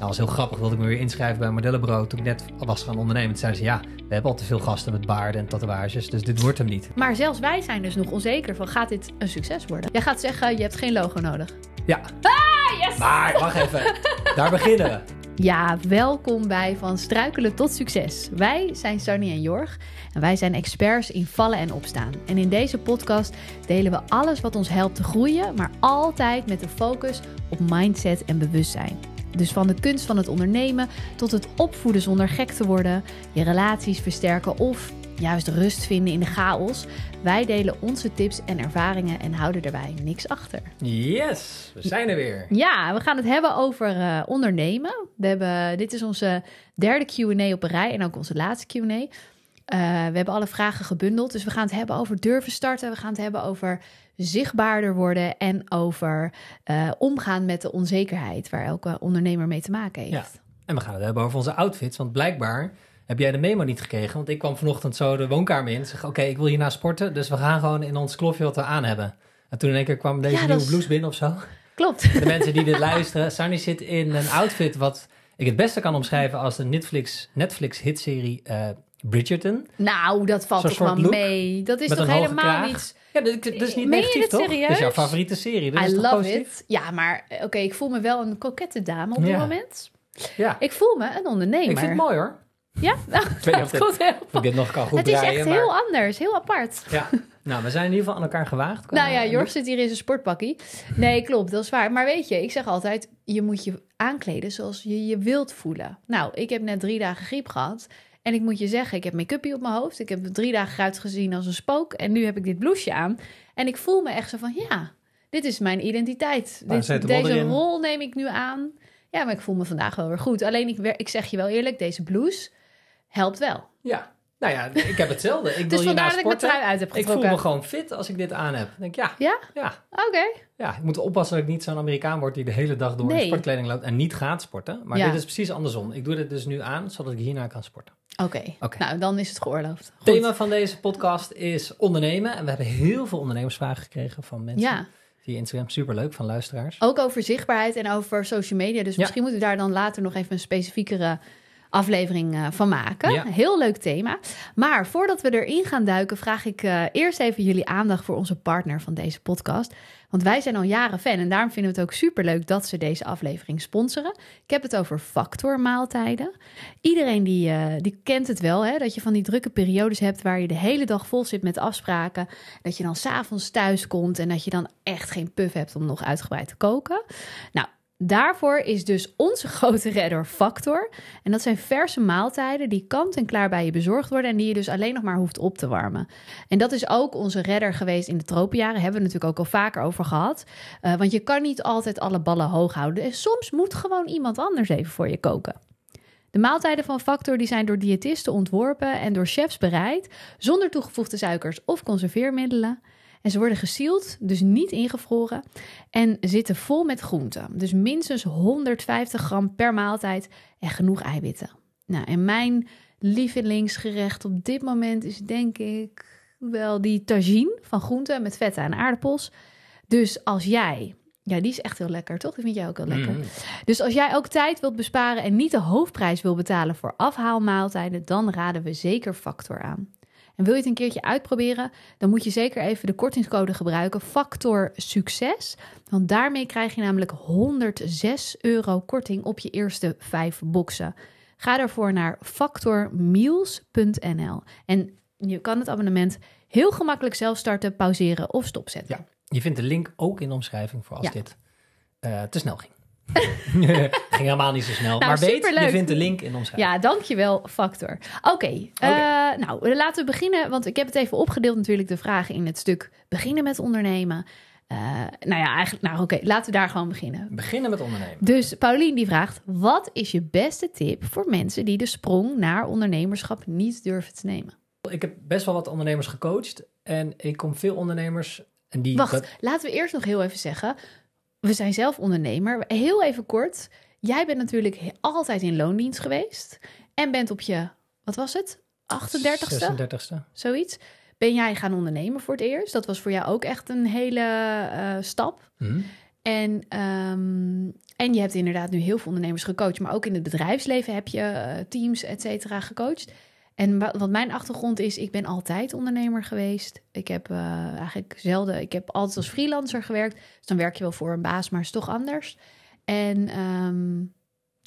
Dat nou, was heel grappig, wilde ik me weer inschrijven bij Modellenbureau. Toen ik net was gaan ondernemen, toen zeiden ze... ja, we hebben al te veel gasten met baarden en tatoeages, dus dit wordt hem niet. Maar zelfs wij zijn dus nog onzeker van, gaat dit een succes worden? Jij gaat zeggen, je hebt geen logo nodig. Ja. Ah, yes! Maar, wacht even. Daar beginnen we. Ja, welkom bij Van Struikelen tot Succes. Wij zijn Sonny en Jorg en wij zijn experts in vallen en opstaan. En in deze podcast delen we alles wat ons helpt te groeien, maar altijd met de focus op mindset en bewustzijn. Dus van de kunst van het ondernemen tot het opvoeden zonder gek te worden, je relaties versterken of juist rust vinden in de chaos. Wij delen onze tips en ervaringen en houden daarbij niks achter. Yes, we zijn er weer. Ja, we gaan het hebben over eh, ondernemen. We hebben, dit is onze derde QA op een rij en ook onze laatste QA. Eh, we hebben alle vragen gebundeld. Dus we gaan het hebben over durven starten. We gaan het hebben over zichtbaarder worden en over eh, omgaan met de onzekerheid waar elke ondernemer mee te maken heeft. En we gaan het hebben over onze outfits, want blijkbaar heb jij de memo niet gekregen. Want ik kwam vanochtend zo de woonkamer in en zeg: Oké, ik wil hierna sporten, dus we gaan gewoon in ons klofje wat we aan hebben. En toen in één keer kwam deze nieuwe is... blouse binnen of zo. Klopt. De mensen die dit luisteren, Sunny zit in een outfit wat ik het beste kan omschrijven als de Netflix, Netflix hitserie uh, Bridgerton. Nou, dat valt toch wel mee. Dat is toch helemaal niets. Ja, dat, is dus niet Meen toch? Serieus? Dat is jouw favoriete serie, I is love positief? it. Ja, maar oké, ik voel me wel een kokette dame op dit moment. Ja. Ik voel me een ondernemer. Ik vind het mooi, hoor. Ja? ik goed Het is echt heel anders, heel apart. Ja. Nou, we zijn in ieder geval aan elkaar gewaagd. Nou ja, Jorg zit hier in zijn sportpakkie. Nee, klopt, dat is waar. Maar weet je, ik zeg altijd, je moet je aankleden zoals je je wilt voelen. Nou, ik heb net drie dagen griep gehad. En ik moet je zeggen, ik heb make-upje op mijn hoofd. Ik heb drie dagen eruit gezien als een spook. En nu heb ik dit blouseje aan. En ik voel me echt zo van, ja, dit is mijn identiteit. deze rol neem ik nu aan. Ja, maar ik voel me vandaag wel weer goed. Alleen ik, zeg je wel eerlijk, deze blouse helpt wel. Ja, nou ja, ik heb hetzelfde. Ik dus wil vandaar dat ik mijn trui uit heb getrokken. Ik voel me gewoon fit als ik dit aan heb. denk ja. Ja? Ja. Oké. Ja, ik moet oppassen dat ik niet zo'n Amerikaan word die de hele dag door nee. sportkleding loopt en niet gaat sporten. Maar dit is precies andersom. Ik doe dit dus nu aan, zodat ik hierna kan sporten. Oké, nou dan is het geoorloofd. Het thema van deze podcast is ondernemen. En we hebben heel veel ondernemersvragen gekregen van mensen. die Via Instagram, superleuk, van luisteraars. Ook over zichtbaarheid en over social media. Dus misschien moeten we daar dan later nog even een specifiekere aflevering eh, van maken. Heel leuk thema. Maar voordat we erin gaan duiken, vraag ik eh, eerst even jullie aandacht voor onze partner van deze podcast. Want wij zijn al jaren fan en daarom vinden we het ook superleuk dat ze deze aflevering sponsoren. Ik heb het over Factor maaltijden. Iedereen die, eh, die kent het wel, hè? dat je van die drukke periodes hebt waar je de hele dag vol zit met afspraken. Dat je dan s'avonds thuis komt en dat je dan echt geen puff hebt om nog uitgebreid te koken. Nou, Daarvoor is dus onze grote redder Factor. En dat zijn verse maaltijden die kant-en-klaar bij je bezorgd worden en die je dus alleen nog maar hoeft op te warmen. En dat is ook onze redder geweest in de tropenjaren. Hebben we natuurlijk ook al vaker over gehad. Eh, want je kan niet altijd alle ballen hoog houden. En soms moet gewoon iemand anders even voor je koken. De maaltijden van Factor die zijn door diëtisten ontworpen en door chefs bereid, zonder toegevoegde suikers of conserveermiddelen. En ze worden gesield, dus niet ingevroren. En zitten vol met groenten. Dus minstens 150 gram per maaltijd en genoeg eiwitten. Nou, en mijn lievelingsgerecht op dit moment is denk ik wel die tagine van groenten met vetten en aardappels. Dus als jij ja, die is echt heel lekker, toch? Die vind jij ook heel lekker. Mm-hmm. Dus als jij ook tijd wilt besparen en niet de hoofdprijs wil betalen voor afhaalmaaltijden, dan raden we zeker Factor aan. En wil je het een keertje uitproberen, dan moet je zeker even de kortingscode gebruiken, factor succes. Want daarmee krijg je namelijk 106 euro korting op je eerste vijf boxen. Ga daarvoor naar factormeals.nl. En je kan het abonnement heel gemakkelijk zelf starten, pauzeren of stopzetten. Ja, je vindt de link ook in de omschrijving voor als dit eh, te snel ging. Ging helemaal niet zo snel. Nou, maar weet, je vindt de link in ons Ja, dankjewel, Factor. Eh, oké, nou, laten we beginnen. Want ik heb het even opgedeeld natuurlijk, de vragen in het stuk beginnen met ondernemen. Eh, nou ja, eigenlijk, nou oké, laten we daar gewoon beginnen. Beginnen met ondernemen. Dus Paulien die vraagt, wat is je beste tip voor mensen die de sprong naar ondernemerschap niet durven te nemen? Ik heb best wel wat ondernemers gecoacht en ik kom veel ondernemers en die Wacht, laten we eerst nog heel even zeggen we zijn zelf ondernemer. Heel even kort. Jij bent natuurlijk altijd in loondienst geweest. En bent op je, wat was het? 38ste? 36ste. Zoiets. Ben jij gaan ondernemen voor het eerst? Dat was voor jou ook echt een hele eh, stap. Mm. En, ehm, en je hebt inderdaad nu heel veel ondernemers gecoacht. Maar ook in het bedrijfsleven heb je eh, teams, et cetera, gecoacht. En wat mijn achtergrond is, ik ben altijd ondernemer geweest. Ik heb eh, eigenlijk zelden, ik heb altijd als freelancer gewerkt. Dus dan werk je wel voor een baas, maar is toch anders. En ehm,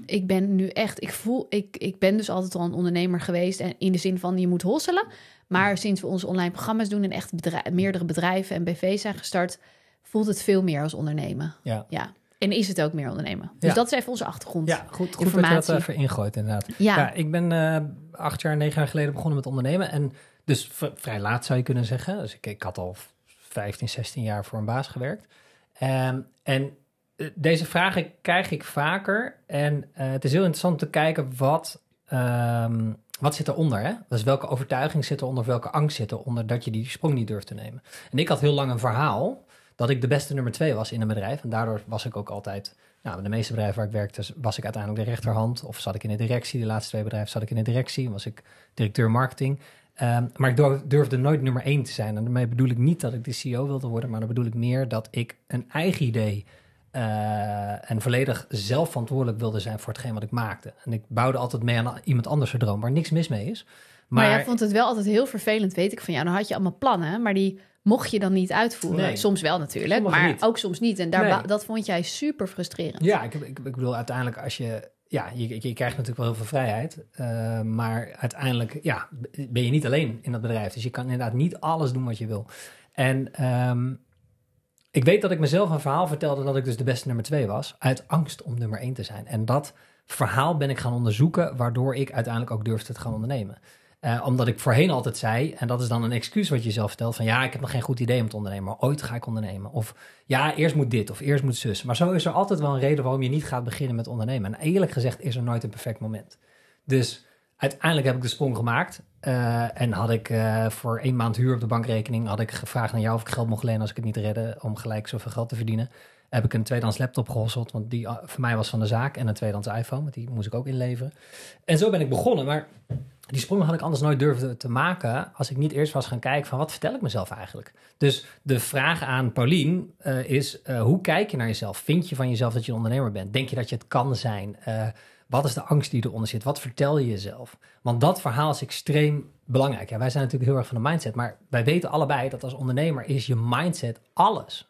ik ben nu echt, ik voel, ik, ik ben dus altijd al een ondernemer geweest. En in de zin van je moet hosselen. Maar sinds we onze online programma's doen en echt meerdere bedrijven en BV's zijn gestart, voelt het veel meer als ondernemen. Ja. ja. En is het ook meer ondernemen. Dus dat is even onze achtergrond. Ja, goed, goed informatie. dat je dat eh, even ingooit inderdaad. Ja, ik ben eh, acht jaar, negen jaar geleden begonnen met ondernemen. En dus vrij laat zou je kunnen zeggen. Dus ik, had al 15, 16 jaar voor een baas gewerkt. Ehm, en eh, deze vragen krijg ik vaker. En het is heel interessant te kijken wat, ehm, wat zit eronder. Hè? Dus welke overtuiging zit eronder, welke angst zit eronder dat je die sprong niet durft te nemen. En ik had heel lang een verhaal dat ik de beste nummer twee was in een bedrijf. En daardoor was ik ook altijd, nou, de meeste bedrijven waar ik werkte, was ik uiteindelijk de rechterhand. Of zat ik in de directie, de laatste twee bedrijven zat ik in de directie, was ik directeur marketing. Ehm, maar ik durfde nooit nummer één te zijn. En daarmee bedoel ik niet dat ik de CEO wilde worden, maar dan bedoel ik meer dat ik een eigen idee eh, en volledig zelf verantwoordelijk wilde zijn voor hetgeen wat ik maakte. En ik bouwde altijd mee aan iemand anders droom, waar niks mis mee is. Maar, maar jij vond het wel altijd heel vervelend, weet ik van jou. Dan had je allemaal plannen, maar die mocht je dan niet uitvoeren. Soms wel natuurlijk, maar ook soms niet. En daar, dat vond jij super frustrerend. Ja, ik, ik, bedoel uiteindelijk als je... Ja, je, je, krijgt natuurlijk wel heel veel vrijheid. Eh, maar uiteindelijk ja, ben je niet alleen in dat bedrijf. Dus je kan inderdaad niet alles doen wat je wil. En ehm, ik weet dat ik mezelf een verhaal vertelde dat ik dus de beste nummer twee was. Uit angst om nummer één te zijn. En dat verhaal ben ik gaan onderzoeken, waardoor ik uiteindelijk ook durfde het gaan ondernemen. Eh, omdat ik voorheen altijd zei, en dat is dan een excuus wat je zelf vertelt, van ja, ik heb nog geen goed idee om te ondernemen, maar ooit ga ik ondernemen. Of ja, eerst moet dit of eerst moet zus. Maar zo is er altijd wel een reden waarom je niet gaat beginnen met ondernemen. En eerlijk gezegd is er nooit een perfect moment. Dus uiteindelijk heb ik de sprong gemaakt eh, en had ik eh, voor één maand huur op de bankrekening, had ik gevraagd aan jou of ik geld mocht lenen als ik het niet redde om gelijk zoveel geld te verdienen. Heb ik een tweedehands laptop gehosseld, want die voor mij was van de zaak. En een tweedehands iPhone, want die moest ik ook inleveren. En zo ben ik begonnen, maar die sprongen had ik anders nooit durven te maken als ik niet eerst was gaan kijken van wat vertel ik mezelf eigenlijk. Dus de vraag aan Paulien eh, is, eh, hoe kijk je naar jezelf? Vind je van jezelf dat je een ondernemer bent? Denk je dat je het kan zijn? Eh, wat is de angst die eronder zit? Wat vertel je jezelf? Want dat verhaal is extreem belangrijk. Ja, wij zijn natuurlijk heel erg van de mindset, maar wij weten allebei dat als ondernemer is je mindset alles.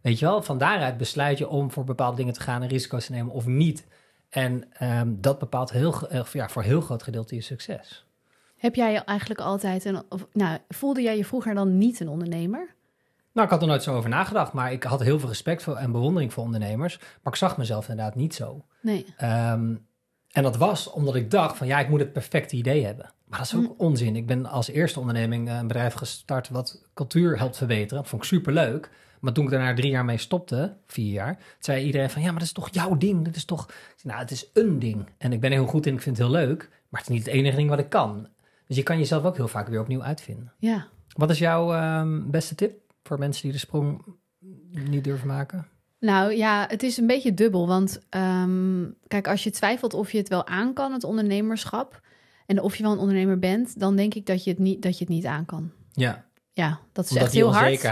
Weet je wel, van daaruit besluit je om voor bepaalde dingen te gaan en risico's te nemen of niet. En ehm, dat bepaalt heel, eh, ja, voor heel groot gedeelte je succes. Heb jij eigenlijk altijd een. nou, voelde jij je vroeger dan niet een ondernemer? Nou, ik had er nooit zo over nagedacht, maar ik had heel veel respect voor en bewondering voor ondernemers. Maar ik zag mezelf inderdaad niet zo. Nee. Ehm, en dat was omdat ik dacht van ja, ik moet het perfecte idee hebben. Maar dat is ook hm. onzin. Ik ben als eerste onderneming eh, een bedrijf gestart wat cultuur helpt verbeteren. Dat vond ik superleuk. Maar toen ik daarna drie jaar mee stopte, vier jaar, zei iedereen van ja, maar dat is toch jouw ding? Dat is toch, nou, het is een ding. En ik ben er heel goed in, ik vind het heel leuk, maar het is niet het enige ding wat ik kan. Dus je kan jezelf ook heel vaak weer opnieuw uitvinden. Ja. Wat is jouw ehm, beste tip voor mensen die de sprong niet durven maken? Nou ja, het is een beetje dubbel. Want ehm, kijk, als je twijfelt of je het wel aan kan, het ondernemerschap, en of je wel een ondernemer bent, dan denk ik dat je het niet, dat je het niet aan kan. Ja. Ja, dat is echt heel hard.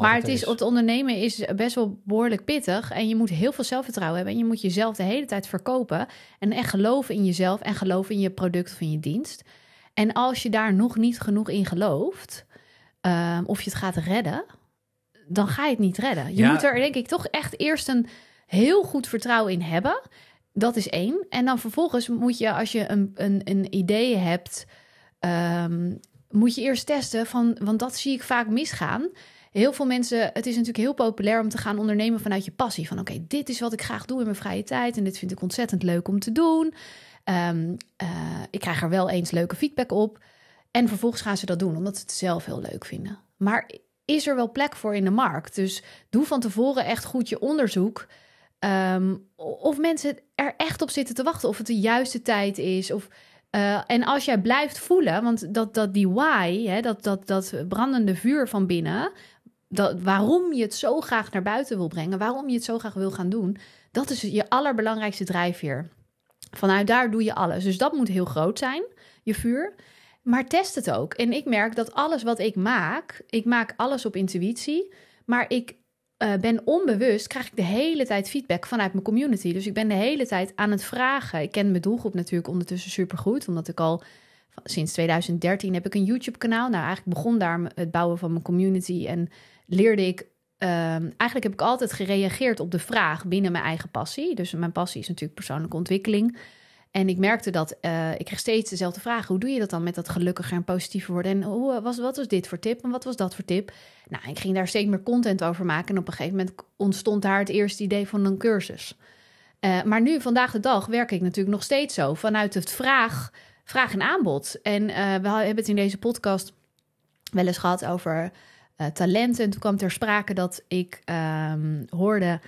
maar het, is, op het ondernemen is best wel behoorlijk pittig. En je moet heel veel zelfvertrouwen hebben. En je moet jezelf de hele tijd verkopen. En echt geloven in jezelf en geloven in je product of in je dienst. En als je daar nog niet genoeg in gelooft, ehm, of je het gaat redden, dan ga je het niet redden. Je moet er denk ik toch echt eerst een heel goed vertrouwen in hebben. Dat is één. En dan vervolgens moet je, als je een, een, een idee hebt. Ehm, moet je eerst testen, van, want dat zie ik vaak misgaan. Heel veel mensen, het is natuurlijk heel populair om te gaan ondernemen vanuit je passie. Van oké, dit is wat ik graag doe in mijn vrije tijd en dit vind ik ontzettend leuk om te doen. Ehm, eh, ik krijg er wel eens leuke feedback op. En vervolgens gaan ze dat doen, omdat ze het zelf heel leuk vinden. Maar is er wel plek voor in de markt? Dus doe van tevoren echt goed je onderzoek. Um, of mensen er echt op zitten te wachten. Of het de juiste tijd is. Of eh, en als jij blijft voelen, want dat, dat die why, hè, dat, dat, dat brandende vuur van binnen, dat, waarom je het zo graag naar buiten wil brengen, waarom je het zo graag wil gaan doen, dat is je allerbelangrijkste drijfveer. Vanuit daar doe je alles. Dus dat moet heel groot zijn, je vuur. Maar test het ook. En ik merk dat alles wat ik maak, ik maak alles op intuïtie. Maar ik uh, ben onbewust, krijg ik de hele tijd feedback vanuit mijn community. Dus ik ben de hele tijd aan het vragen. Ik ken mijn doelgroep natuurlijk ondertussen supergoed, omdat ik al sinds 2013 heb ik een YouTube-kanaal. Nou, eigenlijk begon daar het bouwen van mijn community en leerde ik. Ehm, eigenlijk heb ik altijd gereageerd op de vraag binnen mijn eigen passie. Dus mijn passie is natuurlijk persoonlijke ontwikkeling. En ik merkte dat eh, ik kreeg steeds dezelfde vraag: Hoe doe je dat dan met dat gelukkiger en positiever worden? En hoe, eh, was, wat was dit voor tip en wat was dat voor tip? Nou, ik ging daar steeds meer content over maken. En op een gegeven moment ontstond daar het eerste idee van een cursus. Eh, maar nu, vandaag de dag, werk ik natuurlijk nog steeds zo. Vanuit het vraag, vraag en aanbod. En we hebben het in deze podcast wel eens gehad over talenten En toen kwam ter sprake dat ik ehm, hoorde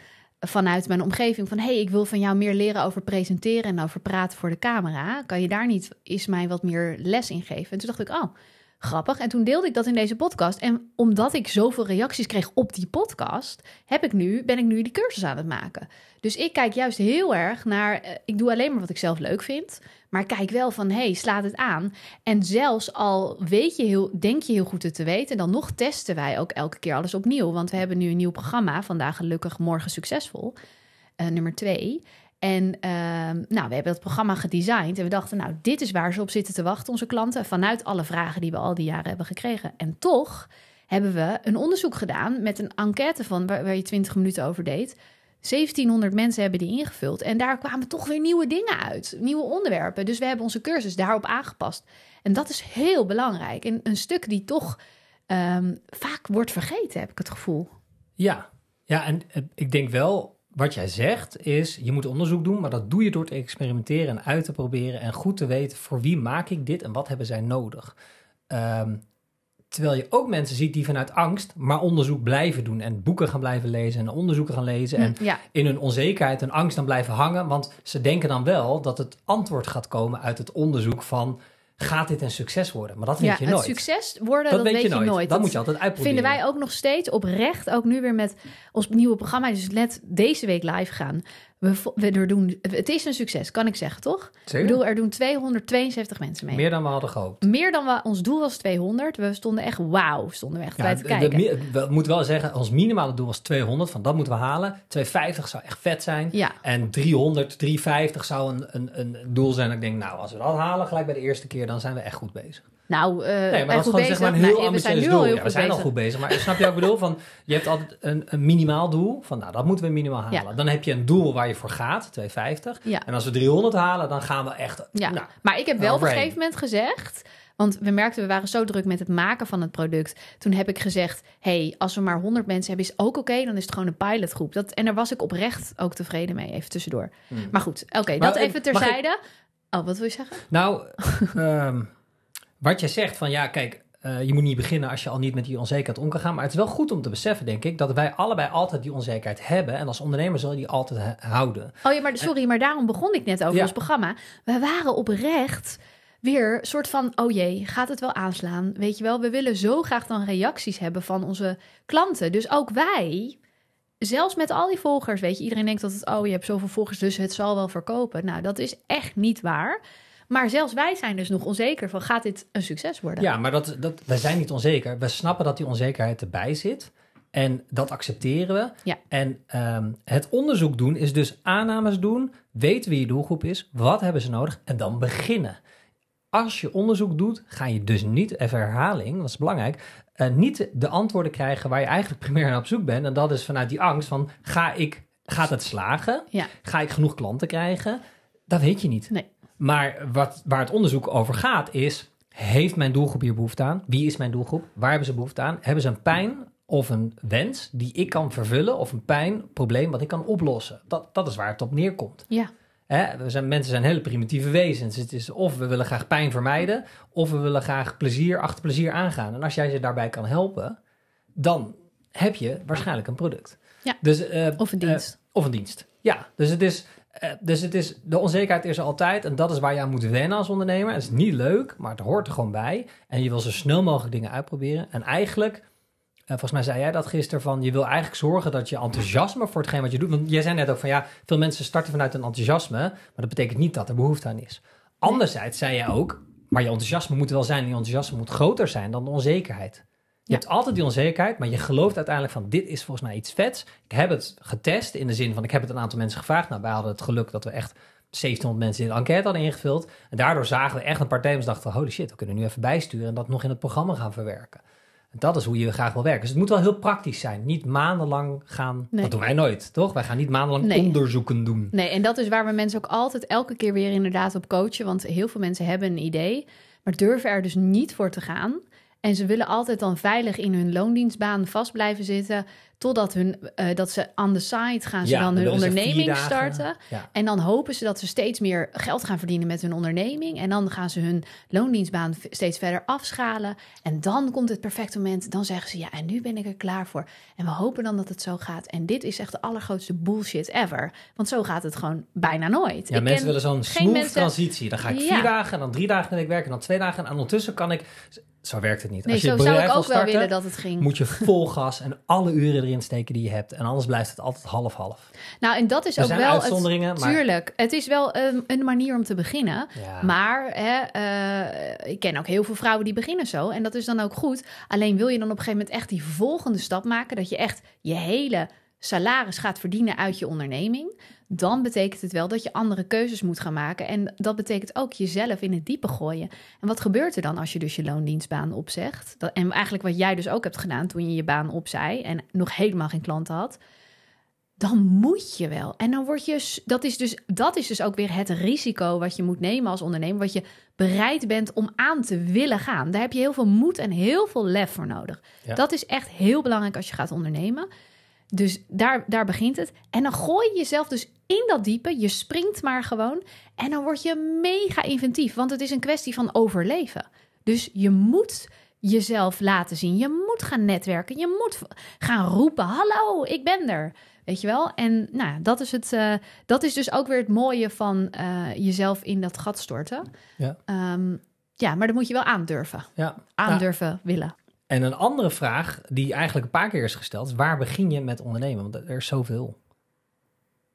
vanuit mijn omgeving van hey, ik wil van jou meer leren over presenteren en over praten voor de camera. Kan je daar niet is mij wat meer les in geven? En toen dacht ik, oh, grappig. En toen deelde ik dat in deze podcast. En omdat ik zoveel reacties kreeg op die podcast, heb ik nu, ben ik nu die cursus aan het maken. Dus ik kijk juist heel erg naar, eh, ik doe alleen maar wat ik zelf leuk vind. Maar kijk wel van, hé, hey, slaat het aan. En zelfs al weet je heel, denk je heel goed het te weten, dan nog testen wij ook elke keer alles opnieuw. Want we hebben nu een nieuw programma, vandaag gelukkig, morgen succesvol, eh, nummer twee. En ehm, nou, we hebben dat programma gedesigned en we dachten, nou, dit is waar ze op zitten te wachten, onze klanten, vanuit alle vragen die we al die jaren hebben gekregen. En toch hebben we een onderzoek gedaan met een enquête van waar, waar je 20 minuten over deed. 1700 mensen hebben die ingevuld. En daar kwamen toch weer nieuwe dingen uit, nieuwe onderwerpen. Dus we hebben onze cursus daarop aangepast. En dat is heel belangrijk. En een stuk die toch ehm, vaak wordt vergeten, heb ik het gevoel. Ja, ja en eh, ik denk wel, wat jij zegt is, je moet onderzoek doen, maar dat doe je door te experimenteren en uit te proberen en goed te weten voor wie maak ik dit en wat hebben zij nodig. Um, Terwijl je ook mensen ziet die vanuit angst maar onderzoek blijven doen. En boeken gaan blijven lezen en onderzoeken gaan lezen. En hm, in hun onzekerheid en angst dan blijven hangen. Want ze denken dan wel dat het antwoord gaat komen uit het onderzoek van... Gaat dit een succes worden? Maar dat weet je nooit. Het succes worden, dat, dat weet, je nooit. Dat, moet je altijd uitproberen. Vinden wij ook nog steeds oprecht. Ook nu weer met ons nieuwe programma. Dus let deze week live gaan. We, we doen, het is een succes, kan ik zeggen, toch? Ik bedoel, er doen 272 mensen mee. Meer dan we hadden gehoopt. Meer dan we, ons doel was 200. We stonden echt, wauw, stonden we echt te kijken. we moeten wel zeggen, ons minimale doel was 200, van dat moeten we halen. 250 zou echt vet zijn. En 300, 350 zou een, een, een doel zijn. Ik denk, nou, als we dat halen gelijk bij de eerste keer, dan zijn we echt goed bezig. Nou, uh, nee, maar dat is gewoon bezig. zeg maar een nou, heel ambitieus doel. we zijn al goed bezig. Maar snap je wat ik bedoel? Van, je hebt altijd een, een minimaal doel. Van nou, dat moeten we minimaal halen. Dan heb je een doel waar je voor gaat, 250. Ja. En als we 300 halen, dan gaan we echt... Ja. Nou, maar ik heb wel op een gegeven moment gezegd... Want we merkten, we waren zo druk met het maken van het product. Toen heb ik gezegd, hey, als we maar 100 mensen hebben, is ook oké. dan is het gewoon een pilotgroep. Dat, en daar was ik oprecht ook tevreden mee, even tussendoor. Hmm. Maar goed, oké, dat even terzijde. Oh, wat wil je zeggen? Nou, um... wat je zegt van ja, kijk, eh, je moet niet beginnen als je al niet met die onzekerheid om kan gaan. Maar het is wel goed om te beseffen, denk ik, dat wij allebei altijd die onzekerheid hebben. En als ondernemer zullen die altijd houden. Oh ja, maar sorry, maar daarom begon ik net over ons programma. We waren oprecht weer soort van: oh jee, gaat het wel aanslaan? Weet je wel, we willen zo graag dan reacties hebben van onze klanten. Dus ook wij. Zelfs met al die volgers, weet je, iedereen denkt dat het, oh, je hebt zoveel volgers, dus het zal wel verkopen. Nou, dat is echt niet waar. Maar zelfs wij zijn dus nog onzeker van gaat dit een succes worden? Ja, maar dat, dat, wij zijn niet onzeker. We snappen dat die onzekerheid erbij zit. En dat accepteren we. Ja. En ehm, het onderzoek doen is dus aannames doen. Weten wie je doelgroep is. Wat hebben ze nodig? En dan beginnen. Als je onderzoek doet, ga je dus niet, even herhaling, dat is belangrijk, eh, niet de antwoorden krijgen waar je eigenlijk primair naar op zoek bent. En dat is vanuit die angst van, ga ik, gaat het slagen? Ja. Ga ik genoeg klanten krijgen? Dat weet je niet. Nee. Maar wat, waar het onderzoek over gaat is, heeft mijn doelgroep hier behoefte aan? Wie is mijn doelgroep? Waar hebben ze behoefte aan? Hebben ze een pijn of een wens die ik kan vervullen of een pijn, probleem wat ik kan oplossen? Dat, dat is waar het op neerkomt. Ja. Hè? mensen zijn hele primitieve wezens. Het is of we willen graag pijn vermijden of we willen graag plezier achter plezier aangaan. En als jij ze daarbij kan helpen, dan heb je waarschijnlijk een product. Ja. Dus, eh, of een eh, dienst. of een dienst. Ja, dus het is eh, dus het is, de onzekerheid is er altijd en dat is waar je aan moet wennen als ondernemer. Het is niet leuk, maar het hoort er gewoon bij. En je wil zo snel mogelijk dingen uitproberen. En eigenlijk, eh, volgens mij zei jij dat gisteren, van je wil eigenlijk zorgen dat je enthousiasme voor hetgeen wat je doet. Want jij zei net ook van ja, veel mensen starten vanuit een enthousiasme, maar dat betekent niet dat er behoefte aan is. Anderzijds zei jij ook, maar je enthousiasme moet wel zijn en je enthousiasme moet groter zijn dan de onzekerheid. Je hebt altijd die onzekerheid, maar je gelooft uiteindelijk van dit is volgens mij iets vets. Ik heb het getest in de zin van ik heb het een aantal mensen gevraagd. Nou, wij hadden het geluk dat we echt 1700 mensen in de enquête hadden ingevuld. En daardoor zagen we echt een paar thema's dachten, holy shit, we kunnen nu even bijsturen en dat nog in het programma gaan verwerken. En dat is hoe je graag wil werken. Dus het moet wel heel praktisch zijn. Niet maandenlang gaan. Dat doen wij nooit, toch? Wij gaan niet maandenlang onderzoeken doen. Nee, en dat is waar we mensen ook altijd elke keer weer inderdaad op coachen. Want heel veel mensen hebben een idee, maar durven er dus niet voor te gaan. En ze willen altijd dan veilig in hun loondienstbaan vast blijven zitten. Totdat hun, eh, dat ze aan de side gaan ze dan hun onderneming starten. En dan hopen ze dat ze steeds meer geld gaan verdienen met hun onderneming. En dan gaan ze hun loondienstbaan steeds verder afschalen. En dan komt het perfecte moment. Dan zeggen ze ja, en nu ben ik er klaar voor. En we hopen dan dat het zo gaat. En dit is echt de allergrootste bullshit ever. Want zo gaat het gewoon bijna nooit. Ja, mensen willen zo'n smooth transitie. Dan ga ik vier dagen en dan drie dagen ben ik werken. En dan twee dagen. En ondertussen kan ik zo werkt het niet. Als je zo zou ook wel willen dat het ging. Moet je vol gas en alle uren erin steken die je hebt. En anders blijft het altijd half-half. Nou, en dat is ook wel. Uitzonderingen, het, Tuurlijk. Het is wel ehm, een manier om te beginnen. Maar hè, eh, ik ken ook heel veel vrouwen die beginnen zo. En dat is dan ook goed. Alleen wil je dan op een gegeven moment echt die volgende stap maken. Dat je echt je hele salaris gaat verdienen uit je onderneming dan betekent het wel dat je andere keuzes moet gaan maken. En dat betekent ook jezelf in het diepe gooien. En wat gebeurt er dan als je dus je loondienstbaan opzegt? Dat, en eigenlijk wat jij dus ook hebt gedaan toen je je baan opzij en nog helemaal geen klanten had. Dan moet je wel. En dan word je. Dat is, dus, dat is dus ook weer het risico wat je moet nemen als ondernemer. Wat je bereid bent om aan te willen gaan. Daar heb je heel veel moed en heel veel lef voor nodig. Dat is echt heel belangrijk als je gaat ondernemen. Dus daar, daar begint het. En dan gooi je jezelf dus in dat diepe, je springt maar gewoon en dan word je mega inventief, want het is een kwestie van overleven. Dus je moet jezelf laten zien, je moet gaan netwerken, je moet gaan roepen: hallo, ik ben er. Weet je wel? En nou, dat is, het, eh, dat is dus ook weer het mooie van eh, jezelf in dat gat storten. Ja. Ehm, ja, maar dat moet je wel aandurven. Ja. Aandurven willen. En een andere vraag die eigenlijk een paar keer is gesteld, waar begin je met ondernemen? Want er is zoveel.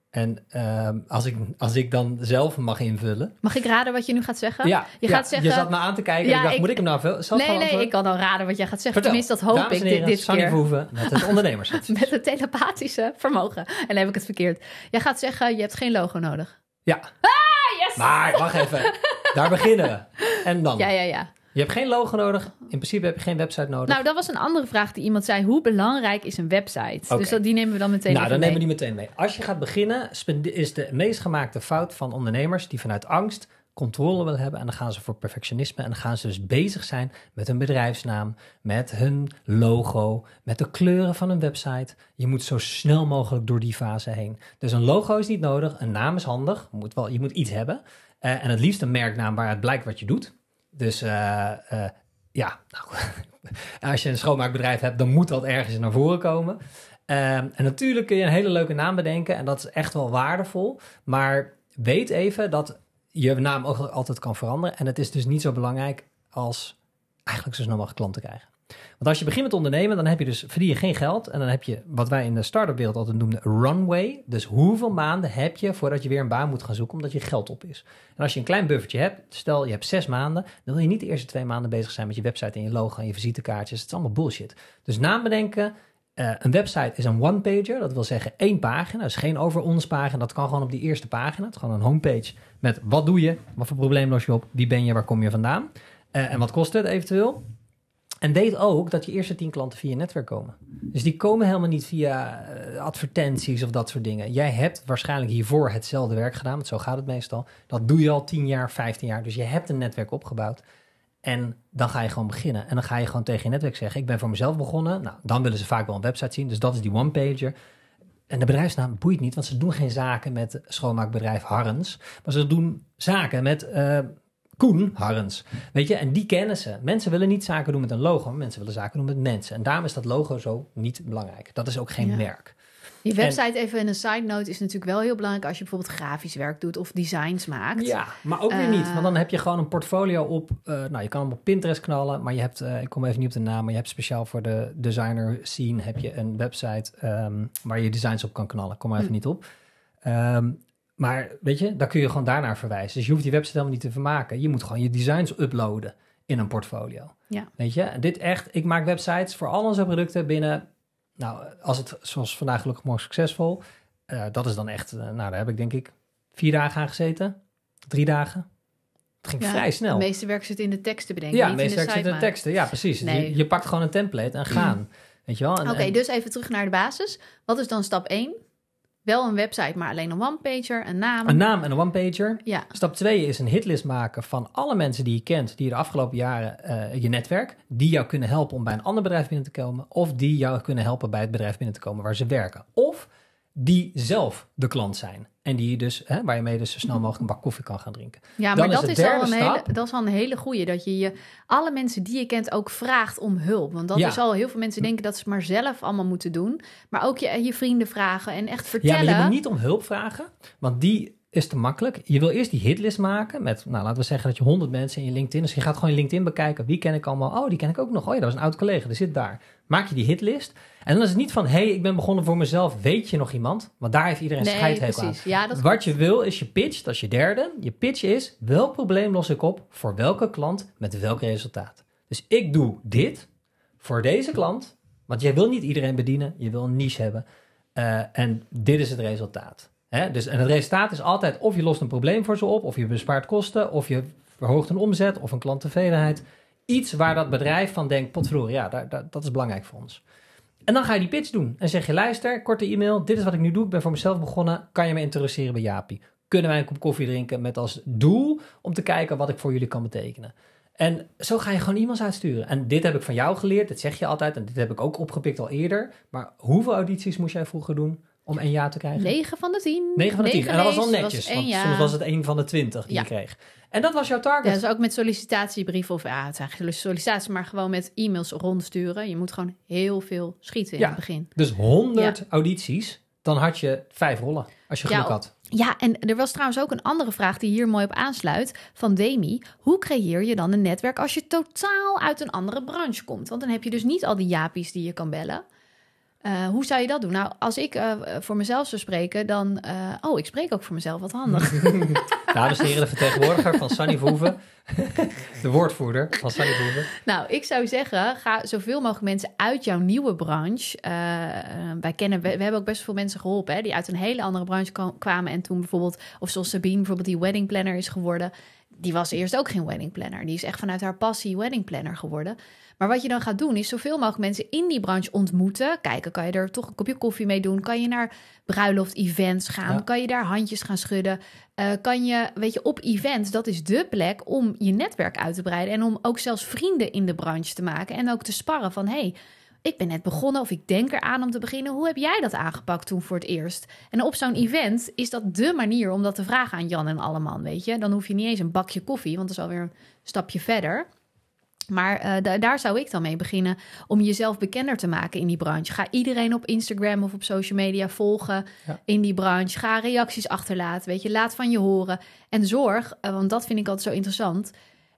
En ehm, als, ik, als ik dan zelf mag invullen. Mag ik raden wat je nu gaat zeggen? Ja, je, gaat zeggen, je zat me aan te kijken. en ik dacht, moet ik hem nou zelf Nee, nee, ik kan dan raden wat jij gaat zeggen. Tenminste, dat hoop ik dit, keer. met het ondernemers. met het telepathische vermogen. En dan heb ik het verkeerd. Jij gaat zeggen, je hebt geen logo nodig. Ja. Ah, yes! Maar wacht even. Daar beginnen we. En dan? Ja, ja, ja. Je hebt geen logo nodig. In principe heb je geen website nodig. Nou, dat was een andere vraag die iemand zei. Hoe belangrijk is een website? Dus dat, die nemen we dan meteen mee. Nou, dan nemen we die meteen mee. Als je gaat beginnen, is de meest gemaakte fout van ondernemers die vanuit angst controle willen hebben. En dan gaan ze voor perfectionisme. En dan gaan ze dus bezig zijn met hun bedrijfsnaam, met hun logo, met de kleuren van hun website. Je moet zo snel mogelijk door die fase heen. Dus een logo is niet nodig. Een naam is handig. Moet wel, je moet iets hebben. Eh, en het liefst een merknaam waaruit blijkt wat je doet. Dus eh, eh, ja, nou, als je een schoonmaakbedrijf hebt, dan moet dat ergens naar voren komen. Ehm, en natuurlijk kun je een hele leuke naam bedenken en dat is echt wel waardevol. Maar weet even dat je naam ook altijd kan veranderen. En het is dus niet zo belangrijk als eigenlijk zo snel mogelijk klanten krijgen. Want als je begint met ondernemen, dan heb je dus, verdien je geen geld. En dan heb je wat wij in de start-up wereld altijd noemen runway. Dus hoeveel maanden heb je voordat je weer een baan moet gaan zoeken omdat je geld op is. En als je een klein buffertje hebt, stel je hebt zes maanden, dan wil je niet de eerste twee maanden bezig zijn met je website en je logo en je visitekaartjes. Het is allemaal bullshit. Dus nabedenken, uh, eh, een website is een one-pager, dat wil zeggen één pagina. Dus geen over ons pagina, dat kan gewoon op die eerste pagina. Het is gewoon een homepage met wat doe je, wat voor probleem los je op, wie ben je, waar kom je vandaan eh, en wat kost het eventueel. En deed ook dat je eerste tien klanten via netwerk komen. Dus die komen helemaal niet via eh, advertenties of dat soort dingen. Jij hebt waarschijnlijk hiervoor hetzelfde werk gedaan, want zo gaat het meestal. Dat doe je al tien jaar, vijftien jaar. Dus je hebt een netwerk opgebouwd. En dan ga je gewoon beginnen. En dan ga je gewoon tegen je netwerk zeggen: Ik ben voor mezelf begonnen. Nou, dan willen ze vaak wel een website zien. Dus dat is die one-pager. En de bedrijfsnaam boeit niet, want ze doen geen zaken met schoonmaakbedrijf Harrens. Maar ze doen zaken met. Eh, Koen Harrens. Weet je, en die kennen ze. Mensen willen niet zaken doen met een logo, mensen willen zaken doen met mensen. En daarom is dat logo zo niet belangrijk. Dat is ook geen merk. Je website, even in een side note, is natuurlijk wel heel belangrijk als je bijvoorbeeld grafisch werk doet of designs maakt. Ja, maar ook weer niet. Want dan eh, heb je gewoon een portfolio op. Eh, nou, je kan hem op Pinterest knallen, maar je hebt, eh, ik kom even niet op de naam, maar je hebt speciaal voor de designer scene heb je een website ehm, waar je designs op kan knallen. Kom maar even hm. niet op. Ehm, maar weet je, daar kun je gewoon daarnaar verwijzen. Dus je hoeft die website helemaal niet te vermaken. Je moet gewoon je designs uploaden in een portfolio. Ja. Weet je, dit echt, ik maak websites voor al onze producten binnen. Nou, als het zoals vandaag gelukkig morgen succesvol. Uh, dat is dan echt, eh, nou daar heb ik denk ik vier dagen aan gezeten. Drie dagen. Het ging vrij snel. Het meeste werk zit in de teksten bedenken. Ja, de meeste werk zit in de teksten. Ja, precies. Je, dus je, pakt gewoon een template en gaan. Weet je wel? Oké, dus even terug naar de basis. Wat is dan stap 1? Wel een website, maar alleen een one-pager, een naam. Een naam en een one-pager. Ja. Stap 2 is een hitlist maken van alle mensen die je kent, die de afgelopen jaren eh, je netwerk, die jou kunnen helpen om bij een ander bedrijf binnen te komen, of die jou kunnen helpen bij het bedrijf binnen te komen waar ze werken. Of die zelf de klant zijn. En die dus, hè, waar je mee dus zo snel mogelijk een bak koffie kan gaan drinken. Ja, maar dat is, is al een hele, dat is al een hele goeie. Dat je, je alle mensen die je kent ook vraagt om hulp. Want dat is al heel veel mensen denken dat ze maar zelf allemaal moeten doen. Maar ook je, je vrienden vragen en echt vertellen. Ja, maar je moet niet om hulp vragen. Want die is te makkelijk. Je wil eerst die hitlist maken met, nou laten we zeggen dat je 100 mensen in je LinkedIn. Dus je gaat gewoon je LinkedIn bekijken. Wie ken ik allemaal? Oh, die ken ik ook nog. Oh ja, dat was een oud collega. Die zit daar maak je die hitlist. En dan is het niet van, hé, hey, ik ben begonnen voor mezelf, weet je nog iemand? Want daar heeft iedereen nee, aan. Ja, Wat je wil is je pitch, dat is je derde. Je pitch is, welk probleem los ik op voor welke klant met welk resultaat? Dus ik doe dit voor deze klant, want jij wil niet iedereen bedienen, je wil een niche hebben. Eh, en dit is het resultaat. Hè? Dus, en het resultaat is altijd of je lost een probleem voor ze op, of je bespaart kosten, of je verhoogt een omzet of een klanttevredenheid iets waar dat bedrijf van denkt, potverdorie, ja, daar, dat is belangrijk voor ons. En dan ga je die pitch doen en zeg je, luister, korte e-mail, dit is wat ik nu doe, ik ben voor mezelf begonnen, kan je me interesseren bij Japi? Kunnen wij een kop koffie drinken met als doel om te kijken wat ik voor jullie kan betekenen? En zo ga je gewoon iemand uitsturen. En dit heb ik van jou geleerd, dat zeg je altijd en dit heb ik ook opgepikt al eerder. Maar hoeveel audities moest jij vroeger doen om een ja te krijgen? 9 van de 10. 9 van de 10. En dat was al netjes, want soms was het een van de 20 die je kreeg. En dat was jouw target? Ja, dus ook met sollicitatiebrieven of ja, het eigenlijk sollicitatie, maar gewoon met e-mails rondsturen. Je moet gewoon heel veel schieten in het begin. Dus 100 audities, dan had je vijf rollen als je geluk had. Ja, en er was trouwens ook een andere vraag die hier mooi op aansluit van Demi. Hoe creëer je dan een netwerk als je totaal uit een andere branche komt? Want dan heb je dus niet al die japies die je kan bellen. Eh, hoe zou je dat doen? Nou, als ik eh, eh, voor mezelf zou spreken, dan. oh, ik spreek ook voor mezelf, wat handig. Dames en heren, de vertegenwoordiger van Sunny Verhoeven. de woordvoerder van Sunny Verhoeven. Nou, ik zou zeggen, ga zoveel mogelijk mensen uit jouw nieuwe branche. wij kennen, we, hebben ook best veel mensen geholpen hè, die uit een hele andere branche kwamen. En toen bijvoorbeeld, of zoals Sabine bijvoorbeeld, die wedding planner is geworden. Die was eerst ook geen wedding planner. Die is echt vanuit haar passie wedding planner geworden. Maar wat je dan gaat doen, is zoveel mogelijk mensen in die branche ontmoeten. Kijken, kan je er toch een kopje koffie mee doen? Kan je naar bruiloft events gaan? Kan je daar handjes gaan schudden? Eh, kan je, weet je, op events, dat is de plek om je netwerk uit te breiden. En om ook zelfs vrienden in de branche te maken. En ook te sparren van, hey, ik ben net begonnen of ik denk eraan om te beginnen. Hoe heb jij dat aangepakt toen voor het eerst? En op zo'n event is dat dé manier om dat te vragen aan Jan en Alleman, weet je. Dan hoef je niet eens een bakje koffie, want dat is alweer een stapje verder. Maar eh, daar zou ik dan mee beginnen om jezelf bekender te maken in die branche. Ga iedereen op Instagram of op social media volgen in die branche. Ga reacties achterlaten, weet je, laat van je horen. En zorg, eh, want dat vind ik altijd zo interessant.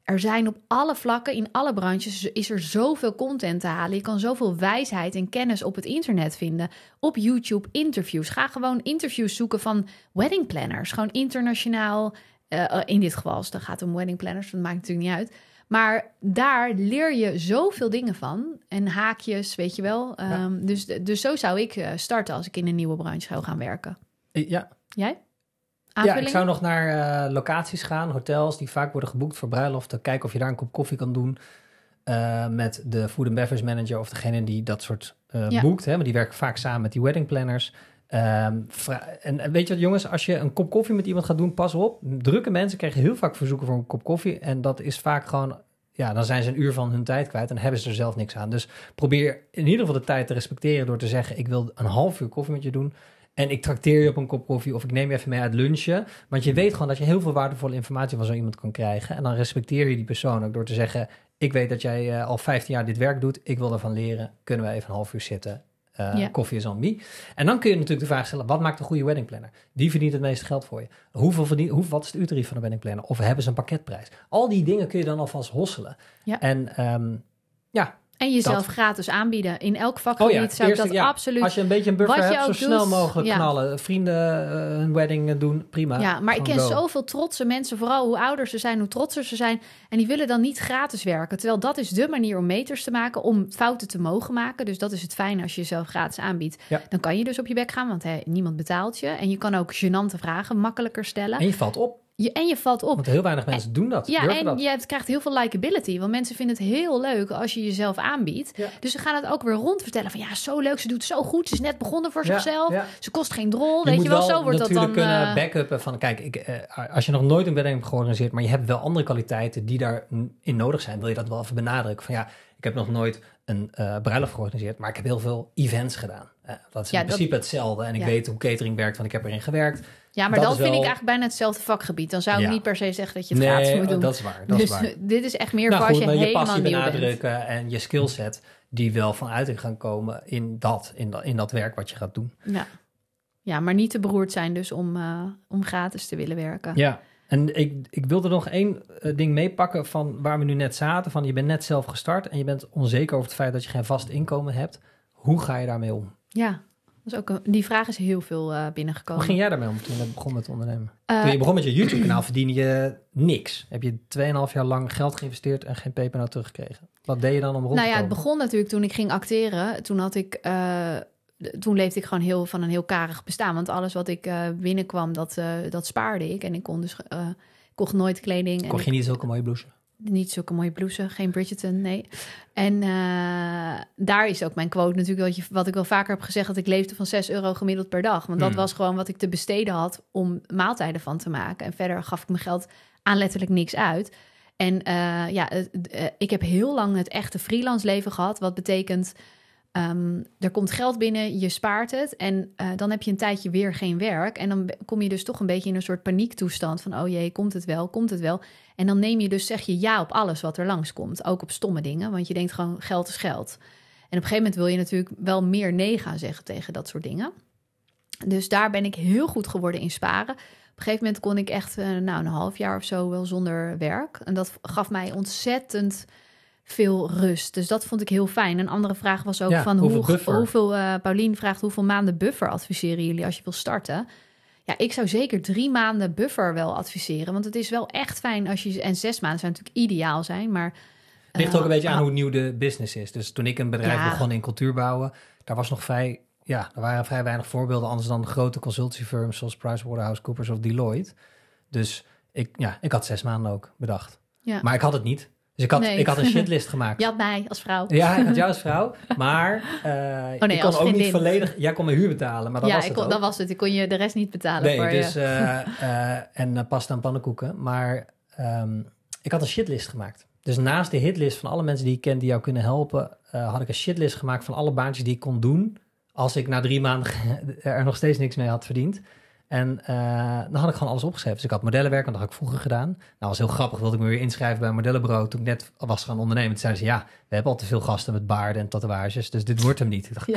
Er zijn op alle vlakken, in alle branches, is er zoveel content te halen. Je kan zoveel wijsheid en kennis op het internet vinden. Op YouTube interviews. Ga gewoon interviews zoeken van wedding planners. Gewoon internationaal. Eh, in dit geval, als het gaat om wedding planners, dat maakt natuurlijk niet uit. Maar daar leer je zoveel dingen van. En haakjes, weet je wel. Ehm, dus, dus zo zou ik eh, starten als ik in een nieuwe branche zou gaan werken. Eh, ja. Jij? Ja, ik zou nog naar eh, locaties gaan, hotels die vaak worden geboekt voor bruiloften. Kijken of je daar een kop koffie kan doen met de food and beverage manager of degene die dat soort boekt. Hè? Maar die werken vaak samen met die wedding planners. Ehm, en weet je wat, jongens, als je een kop koffie met iemand gaat doen, pas op. Drukke mensen krijgen heel vaak verzoeken voor een kop koffie. En dat is vaak gewoon, ja, dan zijn ze een uur van hun tijd kwijt en hebben ze er zelf niks aan. Dus probeer in ieder geval de tijd te respecteren door te zeggen: Ik wil een half uur koffie met je doen. En ik trakteer je op een kop koffie of ik neem je even mee uit lunchen. Want je weet gewoon dat je heel veel waardevolle informatie van zo iemand kan krijgen. En dan respecteer je die persoon ook door te zeggen: Ik weet dat jij eh, al 15 jaar dit werk doet. Ik wil ervan leren. Kunnen we even een half uur zitten? Eh, koffie is on En dan kun je natuurlijk de vraag stellen, wat maakt een goede wedding planner? Die verdient het meeste geld voor je. Hoeveel verdient, hoe, wat is de uurtarief van een wedding planner? Of hebben ze een pakketprijs? Al die dingen kun je dan alvast hosselen. En ehm, ja, en jezelf gratis aanbieden. In elk vakgebied oh ja, zou ik dat ja, absoluut... Als je een beetje een buffer hebt, zo snel mogelijk knallen. Vrienden uh, een wedding eh, doen, prima. Ja, maar ik ken zoveel trotse mensen. Vooral hoe ouder ze zijn, hoe trotser ze zijn. En die willen dan niet gratis werken. Terwijl dat is de manier om meters te maken. Om fouten te mogen maken. Dus dat is het fijne als je jezelf gratis aanbiedt. Dan kan je dus op je bek gaan, want hey, niemand betaalt je. En je kan ook gênante vragen makkelijker stellen. En je valt op en je valt op. Want heel weinig mensen doen dat. Ja, en je krijgt heel veel likability. Want mensen vinden het heel leuk als je jezelf aanbiedt. Dus ze gaan het ook weer rond vertellen. Van ja, zo leuk, ze doet zo goed. Ze is net begonnen voor zichzelf. Ze kost geen drol. Je weet je wel, zo wordt dat dan... kunnen uh, eh, eh, backuppen van... Kijk, ik, eh, als je nog nooit een wedding hebt georganiseerd... maar je hebt wel andere kwaliteiten die daarin nodig zijn... wil je dat wel even benadrukken. Van ja, ik heb nog nooit een uh, bruiloft georganiseerd... maar ik heb heel veel events gedaan. dat is in principe hetzelfde. En ik weet hoe catering werkt, want ik heb erin gewerkt... Ja, maar dan vind ik eigenlijk bijna hetzelfde vakgebied. Dan zou ik niet per se zeggen dat je het gratis moet doen. dat is waar. Dat dus is waar. dit is echt meer nou, als je, je helemaal benadrukken En je skillset die wel van uiting gaan komen in dat, in dat, in dat werk wat je gaat doen. Ja, ja maar niet te beroerd zijn dus om, eh, om gratis te willen werken. Ja, en ik, ik wilde nog één eh, ding meepakken van waar we nu net zaten. Van je bent net zelf gestart en je bent onzeker over het feit dat je geen vast inkomen hebt. Hoe ga je daarmee om? Ja, dat is ook die vraag is heel veel eh, binnengekomen. Hoe ging jij daarmee om toen je begon met ondernemen? Eh, toen je begon met je YouTube-kanaal verdiende je niks. Heb je 2,5 jaar lang geld geïnvesteerd en geen pepernoot teruggekregen? Wat deed je dan om rond te Nou ja, het begon natuurlijk toen ik ging acteren. Toen had ik... Eh, toen leefde ik gewoon heel van een heel karig bestaan. Want alles wat ik binnenkwam, dat, dat spaarde ik. En ik kon dus kocht nooit kleding. Kocht je niet zulke mooie blouse? niet zulke mooie blouses, geen Bridgerton, nee. En eh, daar is ook mijn quote natuurlijk, wat, je, wat ik wel vaker heb gezegd, dat ik leefde van 6 euro gemiddeld per dag. Want dat hmm. was gewoon wat ik te besteden had om maaltijden van te maken. En verder gaf ik mijn geld aan letterlijk niks uit. En eh, ja, eh, ik heb heel lang het echte freelance leven gehad, wat betekent Um, er komt geld binnen, je spaart het en eh, dan heb je een tijdje weer geen werk. En dan kom je dus toch een beetje in een soort paniektoestand van, oh jee, komt het wel, komt het wel. En dan neem je dus, zeg je ja op alles wat er langskomt, ook op stomme dingen, want je denkt gewoon geld is geld. En op een gegeven moment wil je natuurlijk wel meer nee gaan zeggen tegen dat soort dingen. Dus daar ben ik heel goed geworden in sparen. Op een gegeven moment kon ik echt, eh, nou, een half jaar of zo wel zonder werk. En dat gaf mij ontzettend veel rust. Dus dat vond ik heel fijn. Een andere vraag was ook van hoeveel, hoe, eh, hoeveel Paulien vraagt hoeveel maanden buffer adviseren jullie als je wil starten? Ja, ik zou zeker drie maanden buffer wel adviseren. Want het is wel echt fijn als je. En zes maanden zijn natuurlijk ideaal zijn. Maar. Het ligt ook eh, een beetje aan ah. hoe nieuw de business is. Dus toen ik een bedrijf begon in cultuur bouwen, daar was nog vrij. Ja, er waren vrij weinig voorbeelden anders dan grote consultancyfirms zoals PricewaterhouseCoopers of Deloitte. Dus ik, ja, ik had zes maanden ook bedacht. Ja. Maar ik had het niet. Dus ik had, ik had een shitlist gemaakt. Je had mij als vrouw. Ja, ik had jou als vrouw. Maar eh, oh, ik kon ook niet volledig... Jij kon mijn huur betalen, maar dat ja, was het kon, dat was het. Ik kon je de rest niet betalen nee, dus, eh, eh, en pasta en pannenkoeken. Maar ehm, ik had een shitlist gemaakt. Dus naast de hitlist van alle mensen die ik ken die jou kunnen helpen... had ik een shitlist gemaakt van alle baantjes die ik kon doen... als ik na drie maanden er nog steeds niks mee had verdiend... En eh, dan had ik gewoon alles opgeschreven. Dus ik had modellenwerk, en dat had ik vroeger gedaan. Nou, was heel grappig, wilde ik me weer inschrijven bij een modellenbureau toen ik net was gaan ondernemen. Toen zeiden ze, ja, we hebben al te veel gasten met baarden en tatoeages, dus dit wordt hem niet. Ik dacht,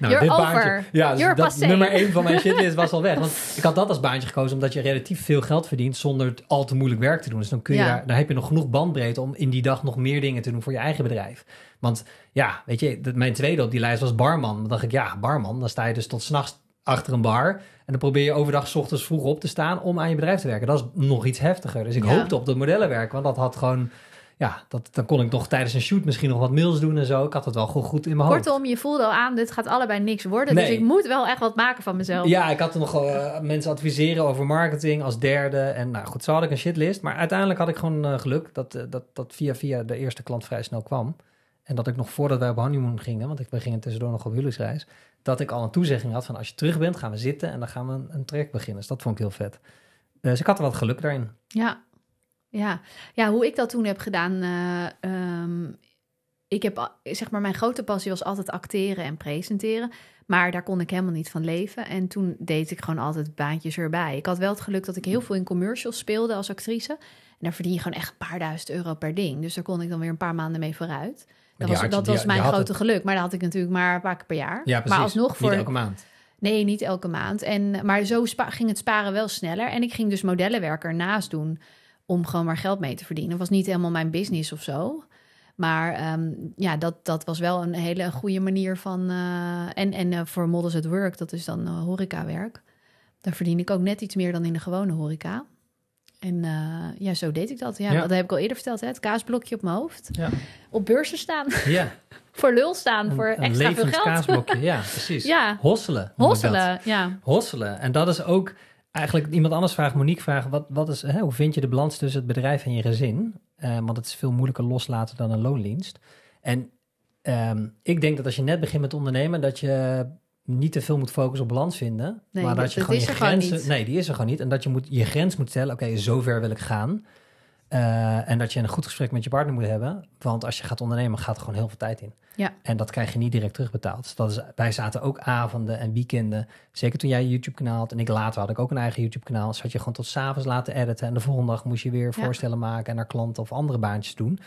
Nou, dit baantje. Ja, dat nummer één van mijn shit is, was al weg. Want ik had dat als baantje gekozen, omdat je relatief veel geld verdient zonder al te moeilijk werk te doen. Dus dan, kun je daar, dan heb je nog genoeg bandbreedte om in die dag nog meer dingen te doen voor je eigen bedrijf. Want ja, weet je, mijn tweede op die lijst was barman. Dan dacht ik, ja, barman, dan sta je dus tot s'nachts achter een bar. En dan probeer je overdag s ochtends vroeg op te staan om aan je bedrijf te werken. Dat is nog iets heftiger. Dus ik hoopte op dat modellenwerk, want dat had gewoon... Ja, dat, dan kon ik nog tijdens een shoot misschien nog wat mails doen en zo. Ik had het wel goed in mijn hoofd. Kortom, je voelde al aan, dit gaat allebei niks worden. Dus ik moet wel echt wat maken van mezelf. Ja, ik had nog eh, mensen adviseren over marketing als derde. En nou goed, zo had ik een shitlist. Maar uiteindelijk had ik gewoon eh, geluk dat, eh, dat, dat via via de eerste klant vrij snel kwam. En dat ik nog voordat wij op honeymoon gingen, want ik, we gingen tussendoor nog op huwelijksreis, dat ik al een toezegging had van als je terug bent, gaan we zitten en dan gaan we een, een beginnen. Dus dat vond ik heel vet. Eh, dus ik had er wat geluk daarin. Ja, ja. ja hoe ik dat toen heb gedaan. Eh, ehm, ik heb, zeg maar, mijn grote passie was altijd acteren en presenteren. Maar daar kon ik helemaal niet van leven. En toen deed ik gewoon altijd baantjes erbij. Ik had wel het geluk dat ik heel veel in commercials speelde als actrice. En daar verdien je gewoon echt een paar duizend euro per ding. Dus daar kon ik dan weer een paar maanden mee vooruit. Dat was, mijn grote geluk. Maar dat had ik natuurlijk maar een paar keer per jaar. Ja, precies. Maar alsnog voor... Niet elke maand. Nee, niet elke maand. En, maar zo ging het sparen wel sneller. En ik ging dus modellenwerk ernaast doen om gewoon maar geld mee te verdienen. Dat was niet helemaal mijn business of zo. Maar ehm, ja, dat, dat was wel een hele goede manier van... Eh, en en eh, voor Models at Work, dat is dan uh, horecawerk. Daar verdien ik ook net iets meer dan in de gewone horeca. En eh, ja, zo deed ik dat. Ja, Dat heb ik al eerder verteld, hè? het kaasblokje op mijn hoofd. Ja. Op beurzen staan. Ja. voor lul staan, voor extra veel geld. kaasblokje, ja, precies. Ja. Hosselen. Hosselen, ja. Hosselen. En dat is ook eigenlijk, iemand anders vraagt, Monique vraagt, wat, wat is, hè, hoe vind je de balans tussen het bedrijf en je gezin? Eh, want het is veel moeilijker loslaten dan een loondienst. En ehm, ik denk dat als je net begint met ondernemen, dat je niet te veel moet focussen op balans vinden. maar dat, je gewoon je grenzen. nee, die is er gewoon niet. En dat je moet, je grens moet stellen. Oké, zover wil ik gaan. Eh, en dat je een goed gesprek met je partner moet hebben. Want als je gaat ondernemen, gaat er gewoon heel veel tijd in. Ja. En dat krijg je niet direct terugbetaald. Dus dat is, wij zaten ook avonden en weekenden. Zeker toen jij je YouTube-kanaal had. En ik later had ik ook een eigen YouTube-kanaal. Zat je gewoon tot s'avonds laten editen. En de volgende dag moest je weer voorstellen maken. En naar klanten of andere baantjes doen.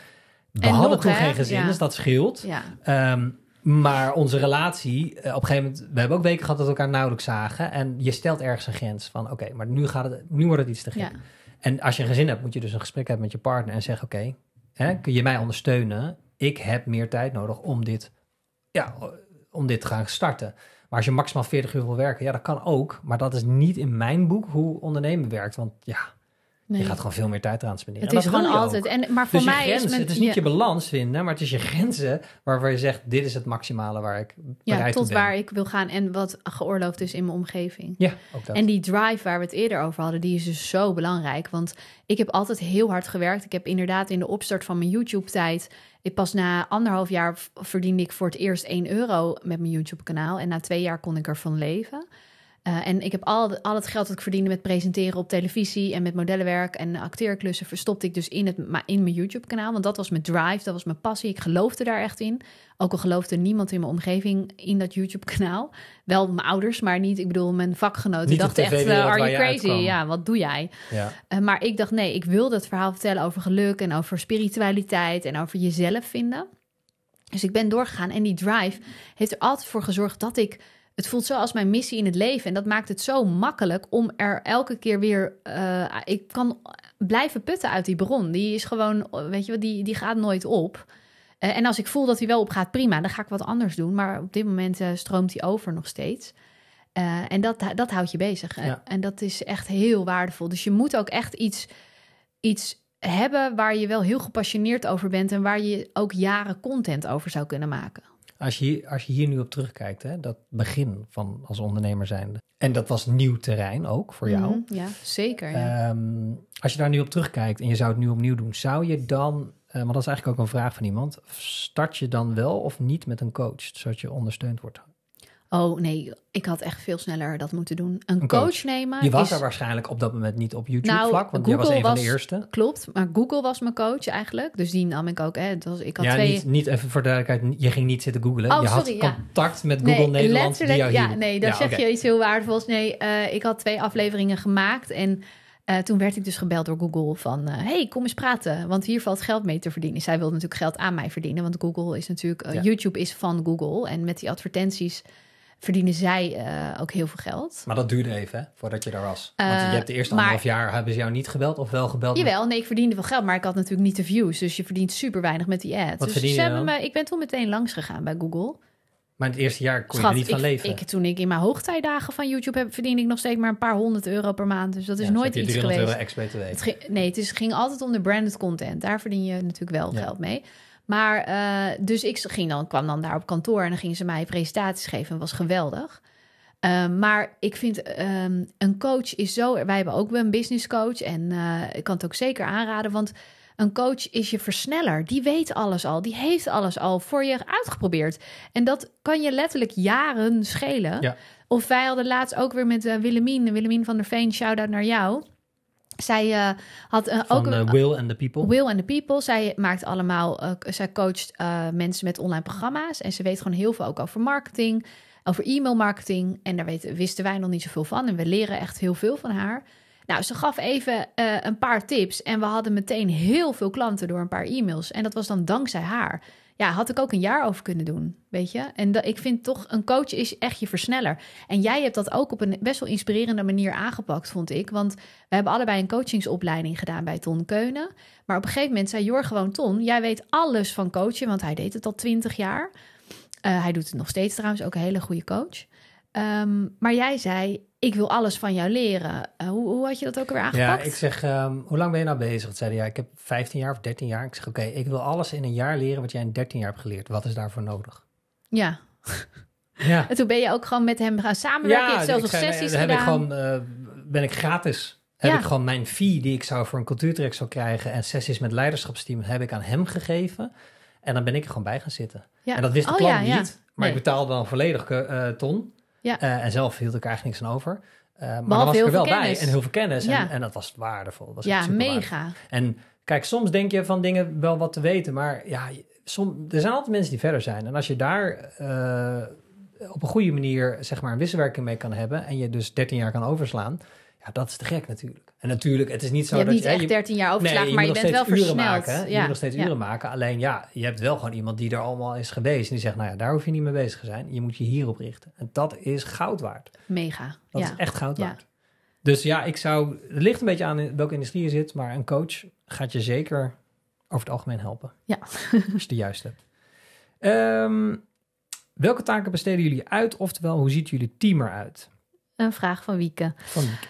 We en hadden toen geen gezin, dus dat scheelt. Ja. Ehm, maar onze relatie, eh, op een gegeven moment, we hebben ook weken gehad dat we elkaar nauwelijks zagen. En je stelt ergens een grens van, oké, maar nu, gaat het, nu wordt het iets te gek. En als je een gezin hebt, moet je dus een gesprek hebben met je partner en zeggen, oké, kun je mij ondersteunen? Ik heb meer tijd nodig om dit, ja, om dit te gaan starten. Maar als je maximaal 40 uur wil werken, ja, dat kan ook. Maar dat is niet in mijn boek hoe ondernemen werkt. Want ja, je gaat gewoon veel meer tijd eraan spenderen. Het is gewoon altijd. En, maar voor dus mij is het is niet je balans vinden, maar het is je grenzen waarvan je zegt: dit is het maximale waar ik ja, tot waar ik wil gaan en wat geoorloofd is in mijn omgeving. Ja, ook dat. En die drive waar we het eerder over hadden, die is dus zo belangrijk. Want ik heb altijd heel hard gewerkt. Ik heb inderdaad in de opstart van mijn YouTube-tijd. Ik pas na anderhalf jaar verdiende ik voor het eerst 1 euro met mijn YouTube-kanaal. En na twee jaar kon ik ervan leven. Eh, en ik heb al, al het geld dat ik verdiende met presenteren op televisie en met modellenwerk en acteerklussen verstopte ik dus in, het, in mijn YouTube-kanaal. Want dat was mijn drive, dat was mijn passie. Ik geloofde daar echt in. Ook al geloofde niemand in mijn omgeving in dat YouTube-kanaal. Wel mijn ouders, maar niet, ik bedoel, mijn vakgenoten. Die dachten echt, eh, are you crazy? ja, wat doe jij? Ja. Eh, maar ik dacht, nee, ik wil dat verhaal vertellen over geluk en over spiritualiteit en over jezelf vinden. Dus ik ben doorgegaan en die drive heeft er altijd voor gezorgd dat ik het voelt zo als mijn missie in het leven. En dat maakt het zo makkelijk om er elke keer weer. Eh, ik kan blijven putten uit die bron. Die is gewoon, weet je wat, die, die gaat nooit op. Eh, en als ik voel dat hij wel op gaat, prima, dan ga ik wat anders doen. Maar op dit moment eh, stroomt hij over nog steeds. en dat, dat houdt je bezig. En dat is echt heel waardevol. Dus je moet ook echt iets, iets hebben waar je wel heel gepassioneerd over bent. En waar je ook jaren content over zou kunnen maken. Als je, als je hier nu op terugkijkt, hè, dat begin van als ondernemer zijnde. En dat was nieuw terrein ook voor jou. Mhm, ja, zeker. Ehm, als je daar nu op terugkijkt en je zou het nu opnieuw doen, zou je dan maar eh, dat is eigenlijk ook een vraag van iemand. Start je dan wel of niet met een coach, zodat je ondersteund wordt? Oh nee, ik had echt veel sneller dat moeten doen. Een, coach. nemen. Je was er waarschijnlijk op dat moment niet op YouTube-vlak, nou, want Google je was een van de eerste. Klopt, maar Google was mijn coach eigenlijk. Dus die nam ik ook. Hè. was, ik had ja, niet, niet even voor duidelijkheid, je ging niet zitten googlen. Oh, je had contact met Google nee, Nederland. ja, nee, daar zeg je iets heel waardevols. Nee, eh, ik had twee afleveringen gemaakt en. Eh, toen werd ik dus gebeld door Google van... Uh, hey, kom eens praten, want hier valt geld mee te verdienen. Zij wilde natuurlijk geld aan mij verdienen... want Google is natuurlijk... YouTube is van Google en met die advertenties verdienen zij eh, ook heel veel geld. Maar dat duurde even, hè, voordat je daar was. Want eh, je hebt de eerste anderhalf jaar, hebben ze jou niet gebeld of wel gebeld? Jawel, nee, ik verdiende wel geld, maar ik had natuurlijk niet de views. Dus je verdient super weinig met die ads. Wat dus ze hebben ik ben toen meteen langs gegaan bij Google. Maar het eerste jaar kon je er niet van leven. Ik, toen ik in mijn hoogtijdagen van YouTube heb, verdiende ik nog steeds maar een paar honderd euro per maand. Dus dat is dus nooit iets geweest. nee, het is, ging altijd om de branded content. Daar verdien je natuurlijk wel geld mee. Maar eh, dus ik ging dan, kwam dan daar op kantoor en dan gingen ze mij presentaties geven. was geweldig. Ehm, maar ik vind ehm, een coach is zo. Wij hebben ook een business coach. En eh, ik kan het ook zeker aanraden. Want een coach is je versneller. Die weet alles al. Die heeft alles al voor je uitgeprobeerd. En dat kan je letterlijk jaren schelen. Of wij hadden laatst ook weer met eh, Willemien. Willemien van der Veen, shout-out naar jou. Zij eh, had eh, ook een, eh, Will and the People. Will and the People. Zij maakt allemaal, zij coacht mensen met online programma's en ze weet gewoon heel veel ook over marketing, over e-mail marketing. En daar wisten wij nog niet zoveel van en we leren echt heel veel van haar. Nou, ze gaf even een paar tips en we hadden meteen heel veel klanten door een paar e-mails en dat was dan dankzij haar. Ja, had ik ook een jaar over kunnen doen, weet je? En dat, ik vind toch, een coach is echt je versneller. En jij hebt dat ook op een best wel inspirerende manier aangepakt, vond ik. Want we hebben allebei een coachingsopleiding gedaan bij Ton Keunen. Maar op een gegeven moment zei Jor gewoon, Ton, jij weet alles van coachen, want hij deed het al twintig jaar. Eh, hij doet het nog steeds trouwens, ook een hele goede coach. Ehm, maar jij zei, ik wil alles van jou leren. Eh, hoe, hoe, had je dat ook weer aangepakt? Ja, ik zeg, ehm, hoe lang ben je nou bezig? Het zeiden ja, ik heb 15 jaar of 13 jaar. Ik zeg, oké, ik wil alles in een jaar leren wat jij in 13 jaar hebt geleerd. Wat is daarvoor nodig? Ja. ja. En toen ben je ook gewoon met hem gaan samenwerken. Ja, je zelfs nog eh, sessies gedaan. Heb ik gewoon, eh, ben ik gratis. Heb ik gewoon mijn fee die ik zou voor een cultuurtrek zou krijgen en sessies met leiderschapsteam heb ik aan hem gegeven. En dan ben ik er gewoon bij gaan zitten. Ja. En dat wist de plan oh klant niet. Maar ik betaalde dan volledig uh, ton. Ja. Eh, en zelf hield ik eigenlijk niks aan over. Eh, maar Behalve was ik er wel bij en heel veel kennis. En, en, dat was waardevol. Dat was ja, mega. En kijk, soms denk je van dingen wel wat te weten, maar ja, som, er zijn altijd mensen die verder zijn. En als je daar eh, op een goede manier zeg maar een wisselwerking mee kan hebben en je dus 13 jaar kan overslaan, ja, dat is te gek natuurlijk. En natuurlijk, het is niet zo je dat... Hebt niet je, echt 13 jaar overgeslagen, nee, maar je bent wel versneld. Maken, ja. Je moet nog steeds uren maken. Alleen ja, je hebt wel gewoon iemand die er allemaal is geweest. En die zegt, nou ja, daar hoef je niet mee bezig te zijn. Je moet je hierop richten. En dat is goud waard. Mega, Dat is echt goud waard. Dus ja, ik zou... Het ligt een beetje aan in welke industrie je zit. Maar een coach gaat je zeker over het algemeen helpen. Ja. als je de juiste ehm, welke taken besteden jullie uit? Oftewel, hoe ziet jullie team eruit? Een vraag van Wieke. Van Wieke.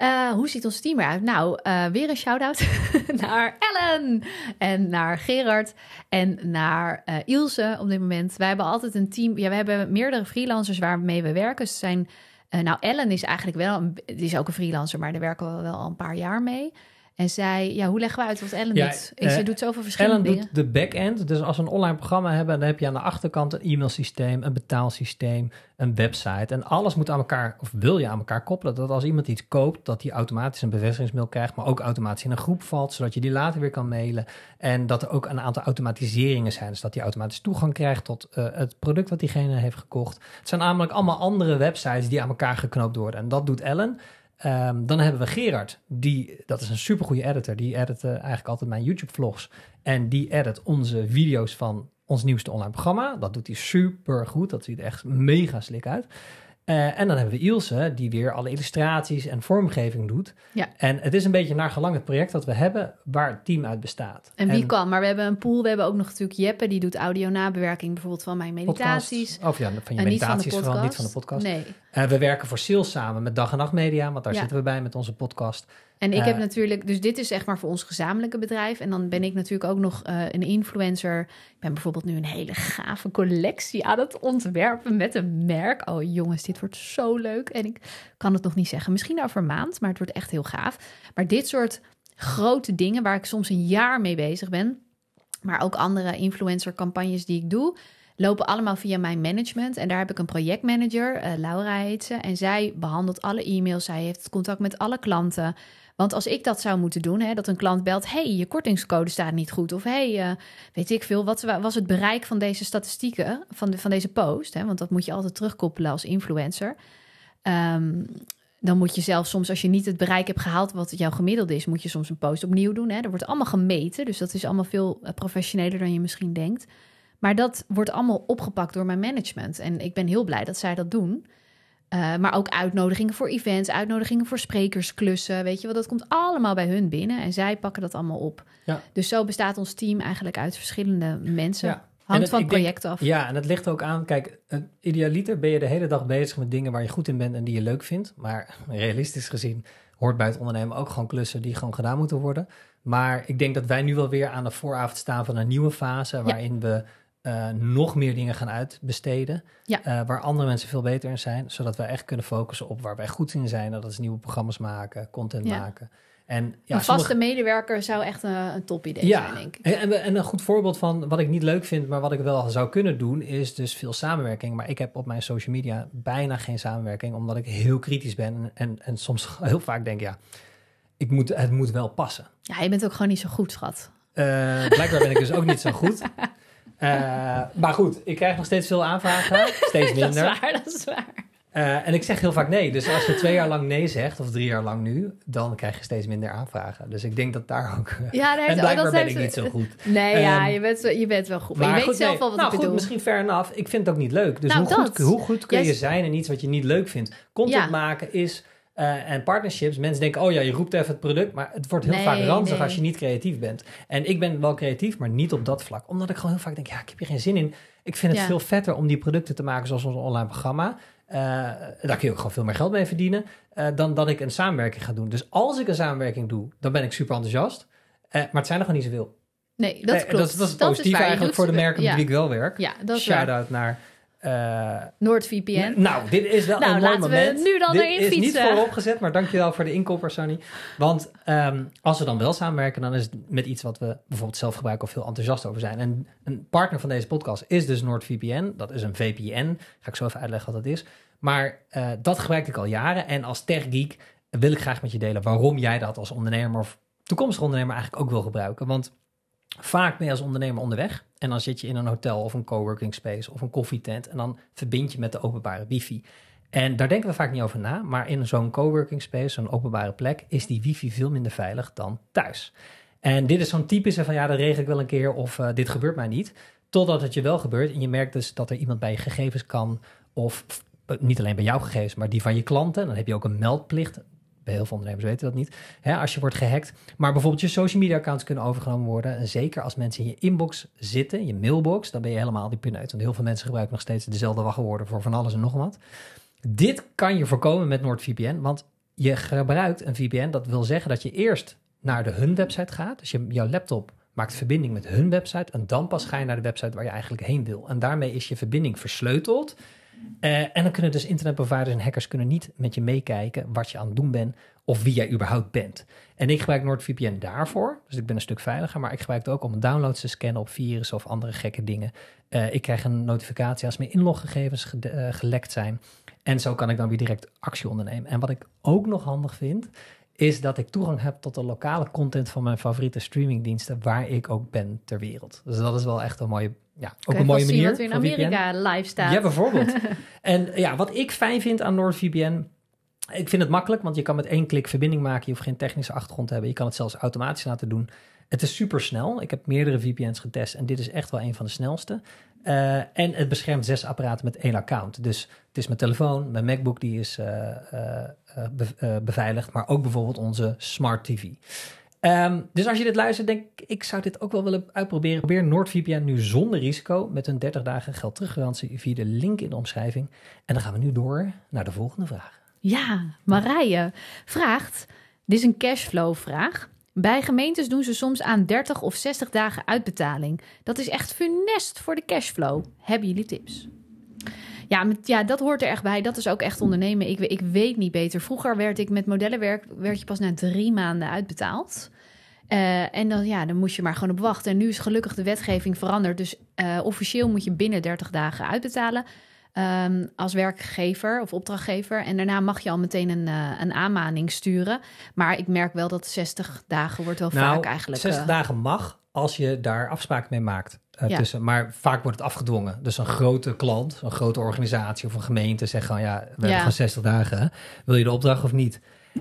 Eh, hoe ziet ons team eruit? Nou, eh, weer een shout-out naar Ellen en naar Gerard en naar uh, Ilse op dit moment. Wij hebben altijd een team. Ja, we hebben meerdere freelancers waarmee we werken. Ze zijn, nou, Ellen is eigenlijk wel, een, die is ook een freelancer, maar daar werken we wel al een paar jaar mee. En zij, ja, hoe leggen we uit wat Ellen ja, doet? Eh, ze doet zoveel verschillende Ellen dingen. doet de back-end. Dus als we een online programma hebben, dan heb je aan de achterkant een e-mailsysteem, een betaalsysteem, een website. En alles moet aan elkaar, of wil je aan elkaar koppelen. Dat als iemand iets koopt, dat hij automatisch een bevestigingsmail krijgt, maar ook automatisch in een groep valt, zodat je die later weer kan mailen. En dat er ook een aantal automatiseringen zijn. Dus dat hij automatisch toegang krijgt tot eh, het product wat diegene heeft gekocht. Het zijn namelijk allemaal andere websites die aan elkaar geknoopt worden. En dat doet Ellen. Ehm, dan hebben we Gerard, die, dat is een supergoeie editor. Die edit eh, eigenlijk altijd mijn YouTube-vlogs. En die edit onze video's van ons nieuwste online programma. Dat doet hij supergoed. Dat ziet er echt mega slik uit. Eh, en dan hebben we Ilse, die weer alle illustraties en vormgeving doet. Ja. En het is een beetje naar gelang het project dat we hebben, waar het team uit bestaat. En wie kan? Maar we hebben een pool. We hebben ook nog natuurlijk Jeppe, die doet audio-nabewerking bijvoorbeeld van mijn meditaties. of ja, van je meditaties niet van vooral, niet van de podcast. Nee. we werken voor ziel samen met Dag en Nacht Media, want daar zitten we bij met onze podcast. En ik heb eh. natuurlijk, dus dit is echt maar voor ons gezamenlijke bedrijf. En dan ben ik natuurlijk ook nog eh, een influencer. Ik ben bijvoorbeeld nu een hele gave collectie aan het ontwerpen met een merk. Oh jongens, dit wordt zo leuk. En ik kan het nog niet zeggen. Misschien over een maand, maar het wordt echt heel gaaf. Maar dit soort grote dingen waar ik soms een jaar mee bezig ben. Maar ook andere influencer campagnes die ik doe lopen allemaal via mijn management. En daar heb ik een projectmanager, eh, Laura heet ze. En zij behandelt alle e-mails. Zij heeft contact met alle klanten. Want als ik dat zou moeten doen, hè, dat een klant belt: hey, je kortingscode staat niet goed. Of hey, eh, weet ik veel, wat was het bereik van deze statistieken, van, van deze post? Hè, want dat moet je altijd terugkoppelen als influencer. Ehm, dan moet je zelf soms, als je niet het bereik hebt gehaald wat jouw gemiddelde is, moet je soms een post opnieuw doen. Hè. Er wordt allemaal gemeten, dus dat is allemaal veel eh, professioneler dan je misschien denkt. Maar dat wordt allemaal opgepakt door mijn management. En ik ben heel blij dat zij dat doen. Eh, maar ook uitnodigingen voor events, uitnodigingen voor sprekersklussen. Weet je wel, dat komt allemaal bij hun binnen en zij pakken dat allemaal op. Dus zo bestaat ons team eigenlijk uit verschillende mensen. Ja. Hangt van het project af. Ja, en dat ligt ook aan. Kijk, idealiter ben je de hele dag bezig met dingen waar je goed in bent en die je leuk vindt. Maar realistisch gezien hoort bij het ondernemen ook gewoon klussen die gewoon gedaan moeten worden. Maar ik denk dat wij nu wel weer aan de vooravond staan van een nieuwe fase waarin we eh, nog meer dingen gaan uitbesteden. Eh, waar andere mensen veel beter in zijn. Zodat wij echt kunnen focussen op waar wij goed in zijn. Dat is nieuwe programma's maken, content maken. En, ja, een vaste medewerker zou echt een, een top idee zijn, denk ik. En, en, een goed voorbeeld van wat ik niet leuk vind, maar wat ik wel zou kunnen doen, is dus veel samenwerking. Maar ik heb op mijn social media bijna geen samenwerking, omdat ik heel kritisch ben en, en, soms heel vaak denk, ja, ik moet, het moet wel passen. Ja, je bent ook gewoon niet zo goed, schat. Uh, blijkbaar ben ik dus ook niet zo goed. Eh, maar goed, ik krijg nog steeds veel aanvragen. Steeds minder. dat is waar, dat is waar. Eh, en ik zeg heel vaak nee. Dus als je twee jaar lang nee zegt, of drie jaar lang nu, dan krijg je steeds minder aanvragen. Dus ik denk dat daar ook. Ja, daar en blijkbaar ben ik niet zo goed. Nee, ja, ehm, je bent, je bent wel goed. Maar, je weet zelf wel wat nou, ik goed, Misschien ver af. Ik vind het ook niet leuk. Dus nou, hoe, goed, hoe, goed, kun je zijn in iets wat je niet leuk vindt? Content maken is eh, en partnerships, mensen denken, oh ja, je roept even het product, maar het wordt heel vaak ranzig als je niet creatief bent. En ik ben wel creatief, maar niet op dat vlak. Omdat ik gewoon heel vaak denk, ja, ik heb hier geen zin in. Ik vind het veel vetter om die producten te maken zoals ons online programma. Eh, daar kun je ook gewoon veel meer geld mee verdienen. Eh, dan dat ik een samenwerking ga doen. Dus als ik een samenwerking doe, dan ben ik super enthousiast. maar het zijn er gewoon niet zoveel. Nee, dat klopt. dat, is positief eigenlijk voor de merken met wie ik wel werk. Shout-out naar uh, eh, NoordVPN. Nou, dit is wel een nou, mooi moment. laten we nu dan dit erin fietsen. is niet vooropgezet, maar dankjewel voor de inkoper Sony. Want ehm, als we dan wel samenwerken, dan is het met iets wat we bijvoorbeeld zelf gebruiken of veel enthousiast over zijn. En een partner van deze podcast is dus NoordVPN. Dat is een VPN. Ga ik zo even uitleggen wat dat is. Maar eh, dat gebruik ik al jaren. En als techgeek wil ik graag met je delen waarom jij dat als ondernemer of toekomstige ondernemer eigenlijk ook wil gebruiken. Want Vaak ben je als ondernemer onderweg en dan zit je in een hotel of een coworking space of een koffietent en dan verbind je met de openbare wifi. En daar denken we vaak niet over na, maar in zo'n coworking space, zo'n openbare plek, is die wifi veel minder veilig dan thuis. En dit is zo'n typische van ja, dat regel ik wel een keer of eh, dit gebeurt mij niet. Totdat het je wel gebeurt en je merkt dus dat er iemand bij je gegevens kan of eh, niet alleen bij jouw gegevens, maar die van je klanten. Dan heb je ook een meldplicht heel veel ondernemers weten dat niet. Hè, als je wordt gehackt. Maar bijvoorbeeld je social media accounts kunnen overgenomen worden. En zeker als mensen in je inbox zitten, je mailbox, dan ben je helemaal die uit. Want heel veel mensen gebruiken nog steeds dezelfde wachtwoorden voor van alles en nog wat. Dit kan je voorkomen met NordVPN, want je gebruikt een VPN. Dat wil zeggen dat je eerst naar de hun website gaat. Dus je, jouw laptop maakt verbinding met hun website en dan pas ga je naar de website waar je eigenlijk heen wil. En daarmee is je verbinding versleuteld eh, en dan kunnen dus internetproviders en hackers kunnen niet met je meekijken wat je aan het doen bent of wie jij überhaupt bent. En ik gebruik NordVPN daarvoor, dus ik ben een stuk veiliger, maar ik gebruik het ook om downloads te scannen op virussen of andere gekke dingen. Eh, ik krijg een notificatie als mijn inloggegevens eh, gelekt zijn. En zo kan ik dan weer direct actie ondernemen. En wat ik ook nog handig vind, is dat ik toegang heb tot de lokale content van mijn favoriete streamingdiensten, waar ik ook ben ter wereld. Dus dat is wel echt een mooie, ja, ook een mooie manier. er in Amerika live staat. Ja, bijvoorbeeld. en ja, wat ik fijn vind aan NordVPN. Ik vind het makkelijk, want je kan met één klik verbinding maken. Je hoeft geen technische achtergrond te hebben. Je kan het zelfs automatisch laten doen. Het is super snel. Ik heb meerdere VPN's getest en dit is echt wel een van de snelste. Eh, en het beschermt zes apparaten met één account. Dus het is mijn telefoon, mijn MacBook die is eh, eh, beveiligd, maar ook bijvoorbeeld onze smart TV. Ehm, dus als je dit luistert, denk ik, ik zou dit ook wel willen uitproberen. Probeer NordVPN nu zonder risico met een 30 dagen geld teruggarantie via de link in de omschrijving. En dan gaan we nu door naar de volgende vraag. Ja, Marije vraagt, dit is een cashflow vraag. Bij gemeentes doen ze soms aan 30 of 60 dagen uitbetaling. Dat is echt funest voor de cashflow. Hebben jullie tips? Ja, met, ja, dat hoort er echt bij. Dat is ook echt ondernemen. Ik, ik weet niet beter. Vroeger werd ik met modellenwerk werd je pas na drie maanden uitbetaald. Eh, en dan, ja, dan moest je maar gewoon op wachten. En nu is gelukkig de wetgeving veranderd. Dus eh, officieel moet je binnen 30 dagen uitbetalen. Ehm, als werkgever of opdrachtgever. En daarna mag je al meteen een, eh, een aanmaning sturen. Maar ik merk wel dat 60 dagen wordt wel nou, vaak eigenlijk... 60 eh, dagen mag als je daar afspraken mee maakt. Eh, tussen, maar vaak wordt het afgedwongen. Dus een grote klant, een grote organisatie of een gemeente zegt gewoon... ja, we hebben gewoon 60 dagen. Wil je de opdracht of niet?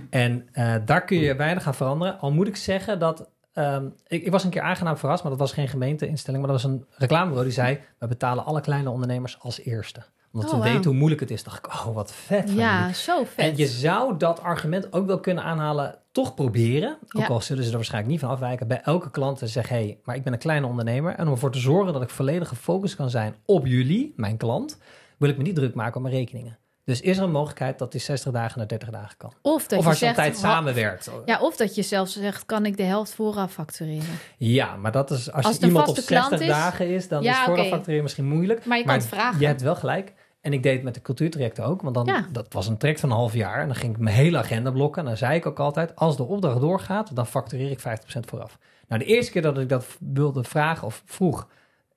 En daar kun je weinig aan veranderen. Al moet ik zeggen dat ehm, ik, ik, was een keer aangenaam verrast, maar dat was geen gemeenteinstelling. Maar dat was een reclamebureau die zei: We betalen alle kleine ondernemers als eerste omdat oh, ze hoe moeilijk het is. Dacht ik, oh wat vet. Ja, van zo vet. En je zou dat argument ook wel kunnen aanhalen, toch proberen. Ook al zullen ze er waarschijnlijk niet van afwijken. Bij elke klant en zeg, hé, hey, maar ik ben een kleine ondernemer. En om ervoor te zorgen dat ik volledig gefocust kan zijn op jullie, mijn klant, wil ik me niet druk maken om mijn rekeningen. Dus is er een mogelijkheid dat die 60 dagen naar 30 dagen kan? Of, of als je, altijd samenwerkt. Ja, of dat je zelf zegt, kan ik de helft vooraf factureren? Ja, maar dat is als, je iemand op 60 dagen is, dan is vooraf factureren misschien moeilijk. Maar je vragen. hebt wel gelijk. En ik deed het met de cultuurtrajecten ook, want dan, dat was een traject van een half jaar. En dan ging ik mijn hele agenda blokken. En dan zei ik ook altijd, als de opdracht doorgaat, dan factureer ik 50% vooraf. Nou, de eerste keer dat ik dat wilde vragen of vroeg,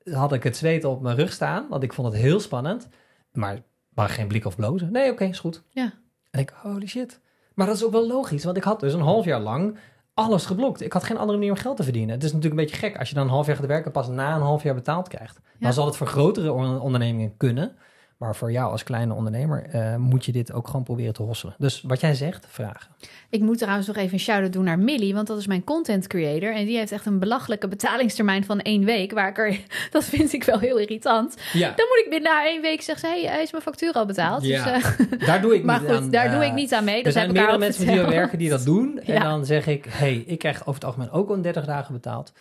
had ik het zweet op mijn rug staan, want ik vond het heel spannend. Maar maar geen blik of blozen. Nee, oké, is goed. Ja. En ik, holy shit. Maar dat is ook wel logisch, want ik had dus een half jaar lang alles geblokt. Ik had geen andere manier om geld te verdienen. Het is natuurlijk een beetje gek als je dan een half jaar gaat werken, pas na een half jaar betaald krijgt. Dan zal het voor grotere ondernemingen kunnen. Maar voor jou als kleine ondernemer eh, moet je dit ook gewoon proberen te hosselen. Dus wat jij zegt, vragen. Ik moet trouwens nog even een shout-out doen naar Millie, want dat is mijn content creator. En die heeft echt een belachelijke betalingstermijn van één week. Waar ik er, dat vind ik wel heel irritant. Dan moet ik binnen na één week zeggen, hey, hij eh, is mijn factuur al betaald. Ja. Dus, eh, daar doe ik niet aan. Daar doe ik niet aan mee. Er dus zijn meerdere mensen die die werken die dat doen. En dan zeg ik, hey, ik krijg over het algemeen ook al 30 dagen betaald.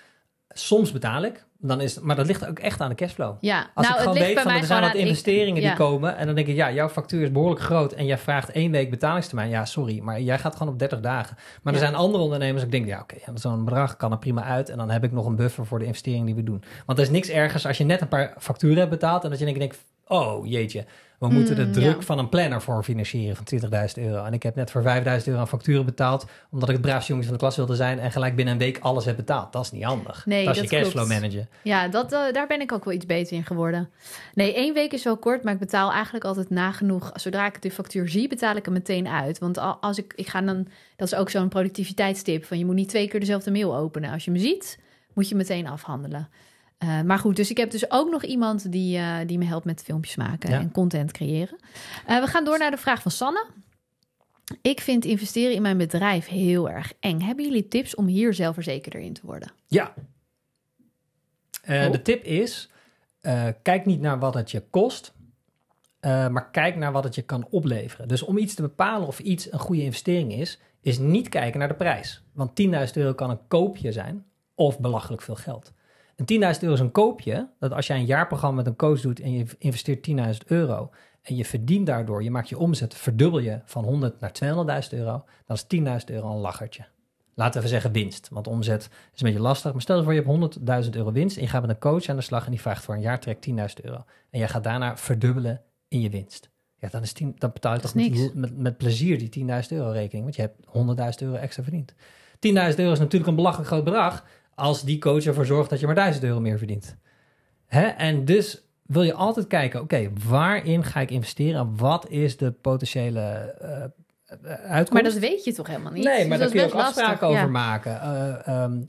Soms betaal ik, dan is, maar dat ligt ook echt aan de cashflow. Ja, als nou, ik gewoon weet van er zijn wat investeringen die komen. En dan denk ik, ja, jouw factuur is behoorlijk groot. En jij vraagt één week betalingstermijn. Ja, sorry, maar jij gaat gewoon op 30 dagen. Maar er zijn andere ondernemers. Ik denk, ja, oké, zo'n bedrag kan er prima uit. En dan heb ik nog een buffer voor de investeringen die we doen. Want er is niks ergers als je net een paar facturen hebt betaald. En dat je denkt, oh jeetje we moeten de mm, druk van een planner voor financieren van 20.000 euro. En ik heb net voor 5.000 euro aan facturen betaald, omdat ik het braafste jongens van de klas wilde zijn en gelijk binnen een week alles heb betaald. Dat is niet handig. Nee, je cashflow manager. Ja, dat, eh, daar ben ik ook wel iets beter in geworden. Nee, één week is wel kort, maar ik betaal eigenlijk altijd nagenoeg. Zodra ik de factuur zie, betaal ik hem meteen uit. Want als ik, ik ga dan, dat is ook zo'n productiviteitstip van je moet niet twee keer dezelfde mail openen. Als je hem ziet, moet je meteen afhandelen. Eh, maar goed, dus ik heb dus ook nog iemand die, eh, die me helpt met filmpjes maken en content creëren. Eh, we gaan door naar de vraag van Sanne. Ik vind investeren in mijn bedrijf heel erg eng. Hebben jullie tips om hier zelfverzekerder in te worden? Ja. Oh. De tip is: kijk niet naar wat het je kost, maar kijk naar wat het je kan opleveren. Dus om iets te bepalen of iets een goede investering is, is niet kijken naar de prijs. Want 10.000 euro kan een koopje zijn of belachelijk veel geld. 10.000 euro is een koopje. Dat als jij een jaarprogramma met een coach doet en je investeert 10.000 euro en je verdient daardoor, je maakt je omzet, verdubbel je van 100 naar 200.000 euro, dan is 10.000 euro een lachertje. Laten we zeggen winst, want omzet is een beetje lastig. Maar stel je voor je hebt 100.000 euro winst en je gaat met een coach aan de slag en die vraagt voor een jaar trek 10.000 euro. En jij gaat daarna verdubbelen in je winst. Ja, dan, is 10, dan betaal je toch met, met, plezier die 10.000 euro rekening, want je hebt 100.000 euro extra verdiend. 10.000 euro is natuurlijk een belachelijk groot bedrag, als die coach ervoor zorgt dat je maar 1000 euro meer verdient. Hè? En dus wil je altijd kijken, oké, waarin ga ik investeren? Wat is de potentiële eh, eh, uitkomst? Maar dat weet je toch helemaal niet? Nee, dus maar daar kun je ook afspraken over maken. Eh, ehm,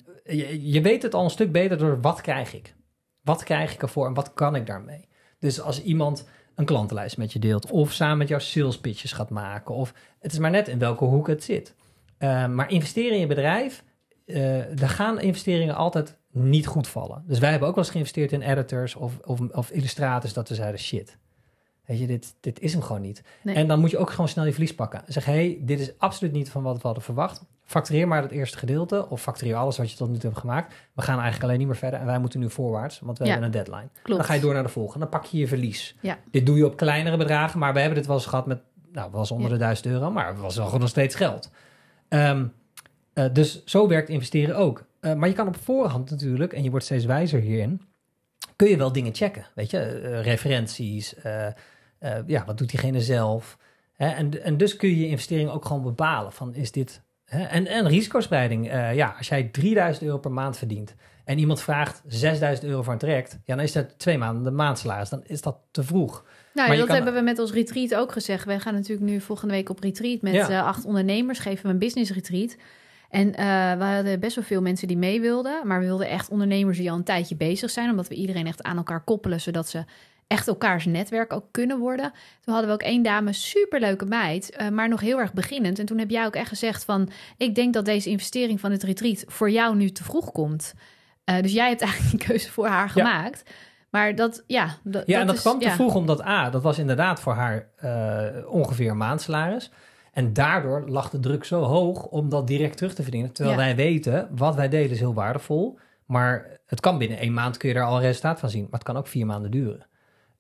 je, weet het al een stuk beter door wat krijg ik? Wat krijg ik ervoor en wat kan ik daarmee? Dus als iemand een klantenlijst met je deelt of samen met jouw sales pitches gaat maken of het is maar net in welke hoek het zit. maar investeren in je bedrijf er eh, gaan investeringen altijd niet goed vallen. Dus wij hebben ook wel eens geïnvesteerd in editors of, of, of illustrators dat we zeiden shit. Weet je, dit, dit is hem gewoon niet. En dan moet je ook gewoon snel je verlies pakken. Zeg, hé, hey, dit is absoluut niet van wat we hadden verwacht. Factureer maar het eerste gedeelte of factureer alles wat je tot nu toe hebt gemaakt. We gaan eigenlijk alleen niet meer verder en wij moeten nu voorwaarts, want we hebben een deadline. Dan ga je door naar de volgende, dan pak je je verlies. Dit doe je op kleinere bedragen, maar we hebben dit wel eens gehad met, nou, was onder de 1000 euro, maar het was nog steeds geld. Um, eh, dus zo werkt investeren ook. Eh, maar je kan op voorhand natuurlijk, en je wordt steeds wijzer hierin, kun je wel dingen checken. Weet je, eh, referenties, ja, wat doet diegene zelf? Hè? En, en dus kun je je investering ook gewoon bepalen van is dit... Hè? En, en risicospreiding, ja, als jij 3000 euro per maand verdient en iemand vraagt 6000 euro voor een traject, ja, dan is dat twee maanden de maandsalaris. Dan is dat te vroeg. Nou, dat hebben we met ons retreat ook gezegd. Wij gaan natuurlijk nu volgende week op retreat met acht ondernemers, geven we een business retreat. En eh, we hadden best wel veel mensen die mee wilden. Maar we wilden echt ondernemers die al een tijdje bezig zijn. Omdat we iedereen echt aan elkaar koppelen. Zodat ze echt elkaars netwerk ook kunnen worden. Toen hadden we ook één dame, superleuke meid, eh, maar nog heel erg beginnend. En toen heb jij ook echt gezegd van... ik denk dat deze investering van het retreat voor jou nu te vroeg komt. Eh, dus jij hebt eigenlijk die keuze voor haar gemaakt. Maar dat, ja... Dat, ja, dat en dat kwam te vroeg omdat A, dat was inderdaad voor haar uh, ongeveer maandsalaris... En daardoor lag de druk zo hoog om dat direct terug te verdienen. Terwijl wij weten, wat wij delen is heel waardevol. Maar het kan binnen één maand kun je daar al een resultaat van zien. Maar het kan ook vier maanden duren.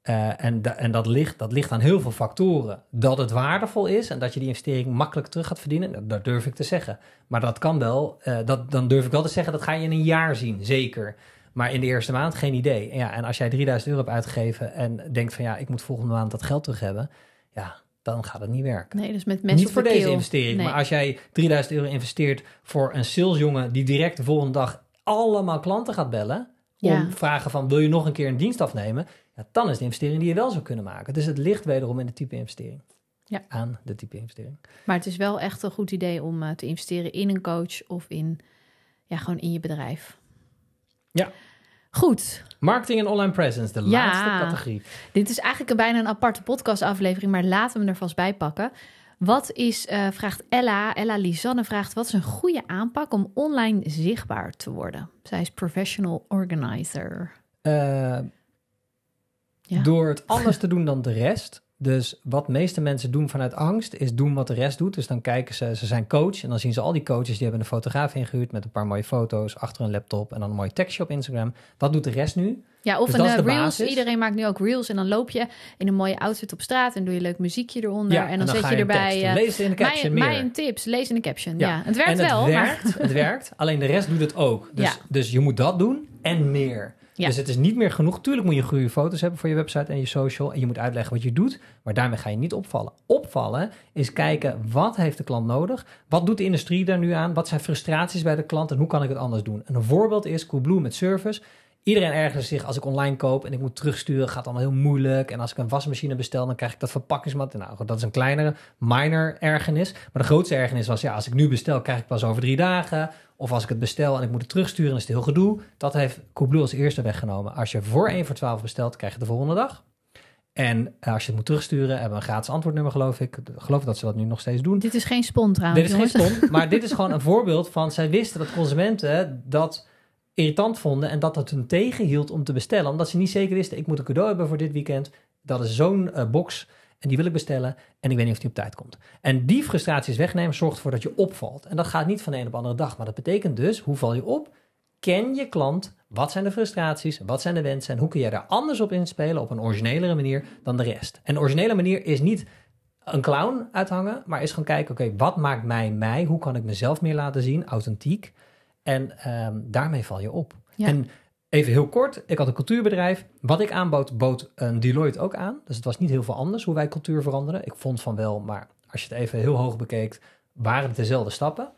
Eh, en, en dat, ligt, dat ligt aan heel veel factoren. Dat het waardevol is en dat je die investering makkelijk terug gaat verdienen, dat, durf ik te zeggen. Maar dat kan wel, eh, dat, dan durf ik wel te zeggen, dat ga je in een jaar zien, zeker. Maar in de eerste maand geen idee. En, ja, en als jij 3000 euro hebt uitgegeven en denkt van ja, ik moet volgende maand dat geld terug hebben. Ja, dan gaat het niet werken. Nee, dus met mensen Niet voor deze investering, maar als jij 3000 euro investeert voor een salesjongen die direct de volgende dag allemaal klanten gaat bellen om vragen van wil je nog een keer een dienst afnemen, ja, dan is de investering die je wel zou kunnen maken. Dus het ligt wederom in de type investering. Ja. Aan de type investering. Maar het is wel echt een goed idee om eh, te investeren in een coach of in ja, gewoon in je bedrijf. Ja. Goed. Marketing en online presence, de laatste categorie. Dit is eigenlijk een, bijna een aparte podcastaflevering, maar laten we er vast bij pakken. Wat is, eh, vraagt Ella, Ella Lisanne vraagt, wat is een goede aanpak om online zichtbaar te worden? Zij is professional organizer. Eh, ja. Door het anders te doen dan de rest, dus wat de meeste mensen doen vanuit angst, is doen wat de rest doet. Dus dan kijken ze, ze zijn coach. En dan zien ze al die coaches die hebben een fotograaf ingehuurd met een paar mooie foto's achter een laptop en dan een mooi tekstje op Instagram. Wat doet de rest nu? Ja, of dus een eh, reels. Iedereen maakt nu ook reels. En dan loop je in een mooie outfit op straat en doe je leuk muziekje eronder. Ja, en, dan zet je, erbij. Uh, lees in de caption. Mijn, meer. mijn tips, lees in de caption. Ja, het werkt en het wel. Werkt, maar... Het werkt, alleen de rest doet het ook. Dus, dus je moet dat doen en meer. Dus het is niet meer genoeg. Tuurlijk moet je goede foto's hebben voor je website en je social. En je moet uitleggen wat je doet. Maar daarmee ga je niet opvallen. Opvallen is kijken wat heeft de klant nodig? Wat doet de industrie daar nu aan? Wat zijn frustraties bij de klant? En hoe kan ik het anders doen? een voorbeeld is Coolblue met service. Iedereen ergens zich als ik online koop en ik moet terugsturen, gaat allemaal heel moeilijk. En als ik een wasmachine bestel, dan krijg ik dat verpakkingsmateriaal. Nou, dat is een kleinere, minor ergernis. Maar de grootste ergernis was, ja, als ik nu bestel, krijg ik pas over drie dagen. Of als ik het bestel en ik moet het terugsturen, is het heel gedoe. Dat heeft Coolblue als eerste weggenomen. Als je voor 1 voor 12 bestelt, krijg je de volgende dag. En eh, als je het moet terugsturen, hebben we een gratis antwoordnummer, geloof ik. Ik geloof dat ze dat nu nog steeds doen. Dit is geen spon Dit is geen spon, maar dit is gewoon een voorbeeld van... zij wisten dat consumenten dat irritant vonden... en dat dat hun tegenhield om te bestellen. Omdat ze niet zeker wisten, ik moet een cadeau hebben voor dit weekend. Dat is zo'n eh, box en die wil ik bestellen en ik weet niet of die op tijd komt. En die frustraties wegnemen zorgt ervoor dat je opvalt. En dat gaat niet van de een op de andere dag, maar dat betekent dus, hoe val je op? Ken je klant, wat zijn de frustraties, wat zijn de wensen en hoe kun je daar anders op inspelen op een originelere manier dan de rest? En originele manier is niet een clown uithangen, maar is gewoon kijken, oké, wat maakt mij mij? Hoe kan ik mezelf meer laten zien, authentiek? En ehm, daarmee val je op. En Even heel kort, ik had een cultuurbedrijf. Wat ik aanbood, bood een Deloitte ook aan. Dus het was niet heel veel anders hoe wij cultuur veranderen. Ik vond van wel, maar als je het even heel hoog bekeek, waren het dezelfde stappen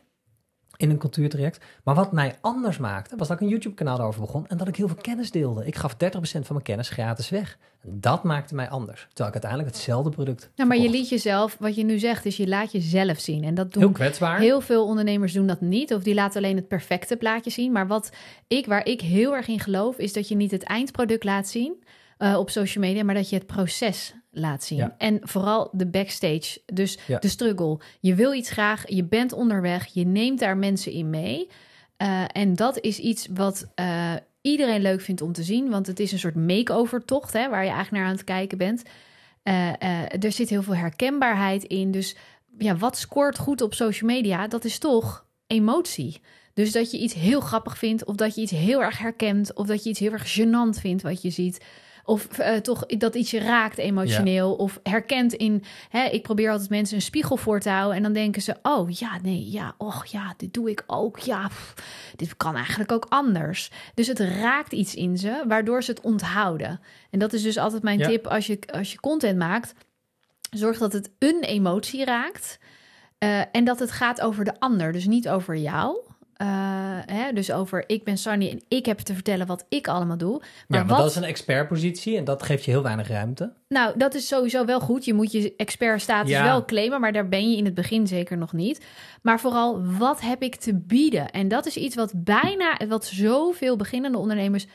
in een cultuurtraject. Maar wat mij anders maakte, was dat ik een YouTube-kanaal daarover begon en dat ik heel veel kennis deelde. Ik gaf 30% van mijn kennis gratis weg. Dat maakte mij anders. Terwijl ik uiteindelijk hetzelfde product. Nou, maar je liet jezelf, wat je nu zegt, is je laat jezelf zien. En dat doen heel kwetsbaar. Heel veel ondernemers doen dat niet, of die laten alleen het perfecte plaatje zien. Maar wat ik, waar ik heel erg in geloof, is dat je niet het eindproduct laat zien. Eh, op social media, maar dat je het proces laat zien. En vooral de backstage, dus de struggle. Je wil iets graag, je bent onderweg, je neemt daar mensen in mee. Eh, en dat is iets wat eh, iedereen leuk vindt om te zien, want het is een soort make-over tocht hè, waar je eigenlijk naar aan het kijken bent. Uh, er zit heel veel herkenbaarheid in. Dus ja, wat scoort goed op social media? Dat is toch emotie. Dus dat je iets heel grappig vindt, of dat je iets heel erg herkent, of dat je iets heel erg gênant vindt wat je ziet. Of eh, toch dat iets je raakt emotioneel. Of herkent in. Hè, ik probeer altijd mensen een spiegel voor te houden. En dan denken ze: oh ja, nee, ja, och ja, dit doe ik ook. Ja, dit kan eigenlijk ook anders. Dus het raakt iets in ze, waardoor ze het onthouden. En dat is dus altijd mijn tip als je, als je content maakt. Zorg dat het een emotie raakt. Eh, en dat het gaat over de ander, dus niet over jou. Eh, hè, dus over ik ben Sunny en ik heb te vertellen wat ik allemaal doe. Maar ja, maar wat... dat is een expertpositie en dat geeft je heel weinig ruimte. Nou, dat is sowieso wel goed. Je moet je expertstatus ja. wel claimen, maar daar ben je in het begin zeker nog niet. Maar vooral, wat heb ik te bieden? En dat is iets wat bijna, wat zoveel beginnende ondernemers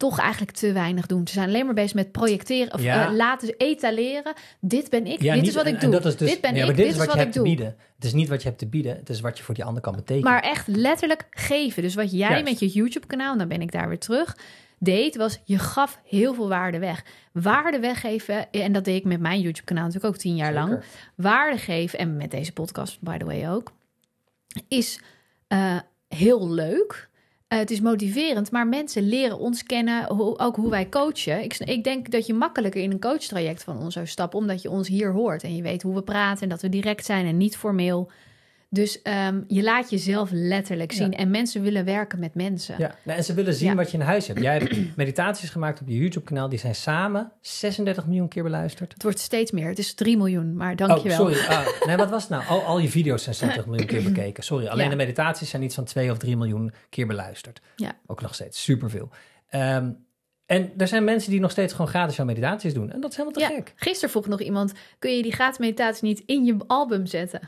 toch eigenlijk te weinig doen. Ze zijn alleen maar bezig met projecteren of eh, laten etaleren. Dit ben ik, ja, dit is wat ik doe. dus, dit ben ja, ik, dit, is wat, is wat je hebt te bieden. Het is niet wat je hebt te bieden, het is wat je voor die ander kan betekenen. Maar echt letterlijk geven. Dus wat jij met je YouTube-kanaal, dan ben ik daar weer terug, deed, was je gaf heel veel waarde weg. Waarde weggeven, eh, en dat deed ik met mijn YouTube-kanaal natuurlijk ook tien jaar lang. Waarde geven, en met deze podcast, by the way ook, is eh, heel leuk eh, het is motiverend, maar mensen leren ons kennen, ook hoe wij coachen. Ik, ik, denk dat je makkelijker in een coachtraject van ons zou stappen, omdat je ons hier hoort en je weet hoe we praten en dat we direct zijn en niet formeel. Dus ehm, je laat jezelf letterlijk zien. En mensen willen werken met mensen. Ja, nou, en ze willen zien wat je in huis hebt. Jij hebt meditaties gemaakt op je YouTube-kanaal. Die zijn samen 36 miljoen keer beluisterd. Het wordt steeds meer. Het is 3 miljoen, maar dankjewel. Oh, sorry. Ah, nee, wat was het nou? Al, je video's zijn 60 miljoen keer bekeken. Sorry, alleen de meditaties zijn iets van 2 of 3 miljoen keer beluisterd. Ja. Ook nog steeds superveel. Ehm, en er zijn mensen die nog steeds gewoon gratis jouw meditaties doen. En dat is helemaal te gek. Gisteren vroeg nog iemand: kun je die gratis meditaties niet in je album zetten?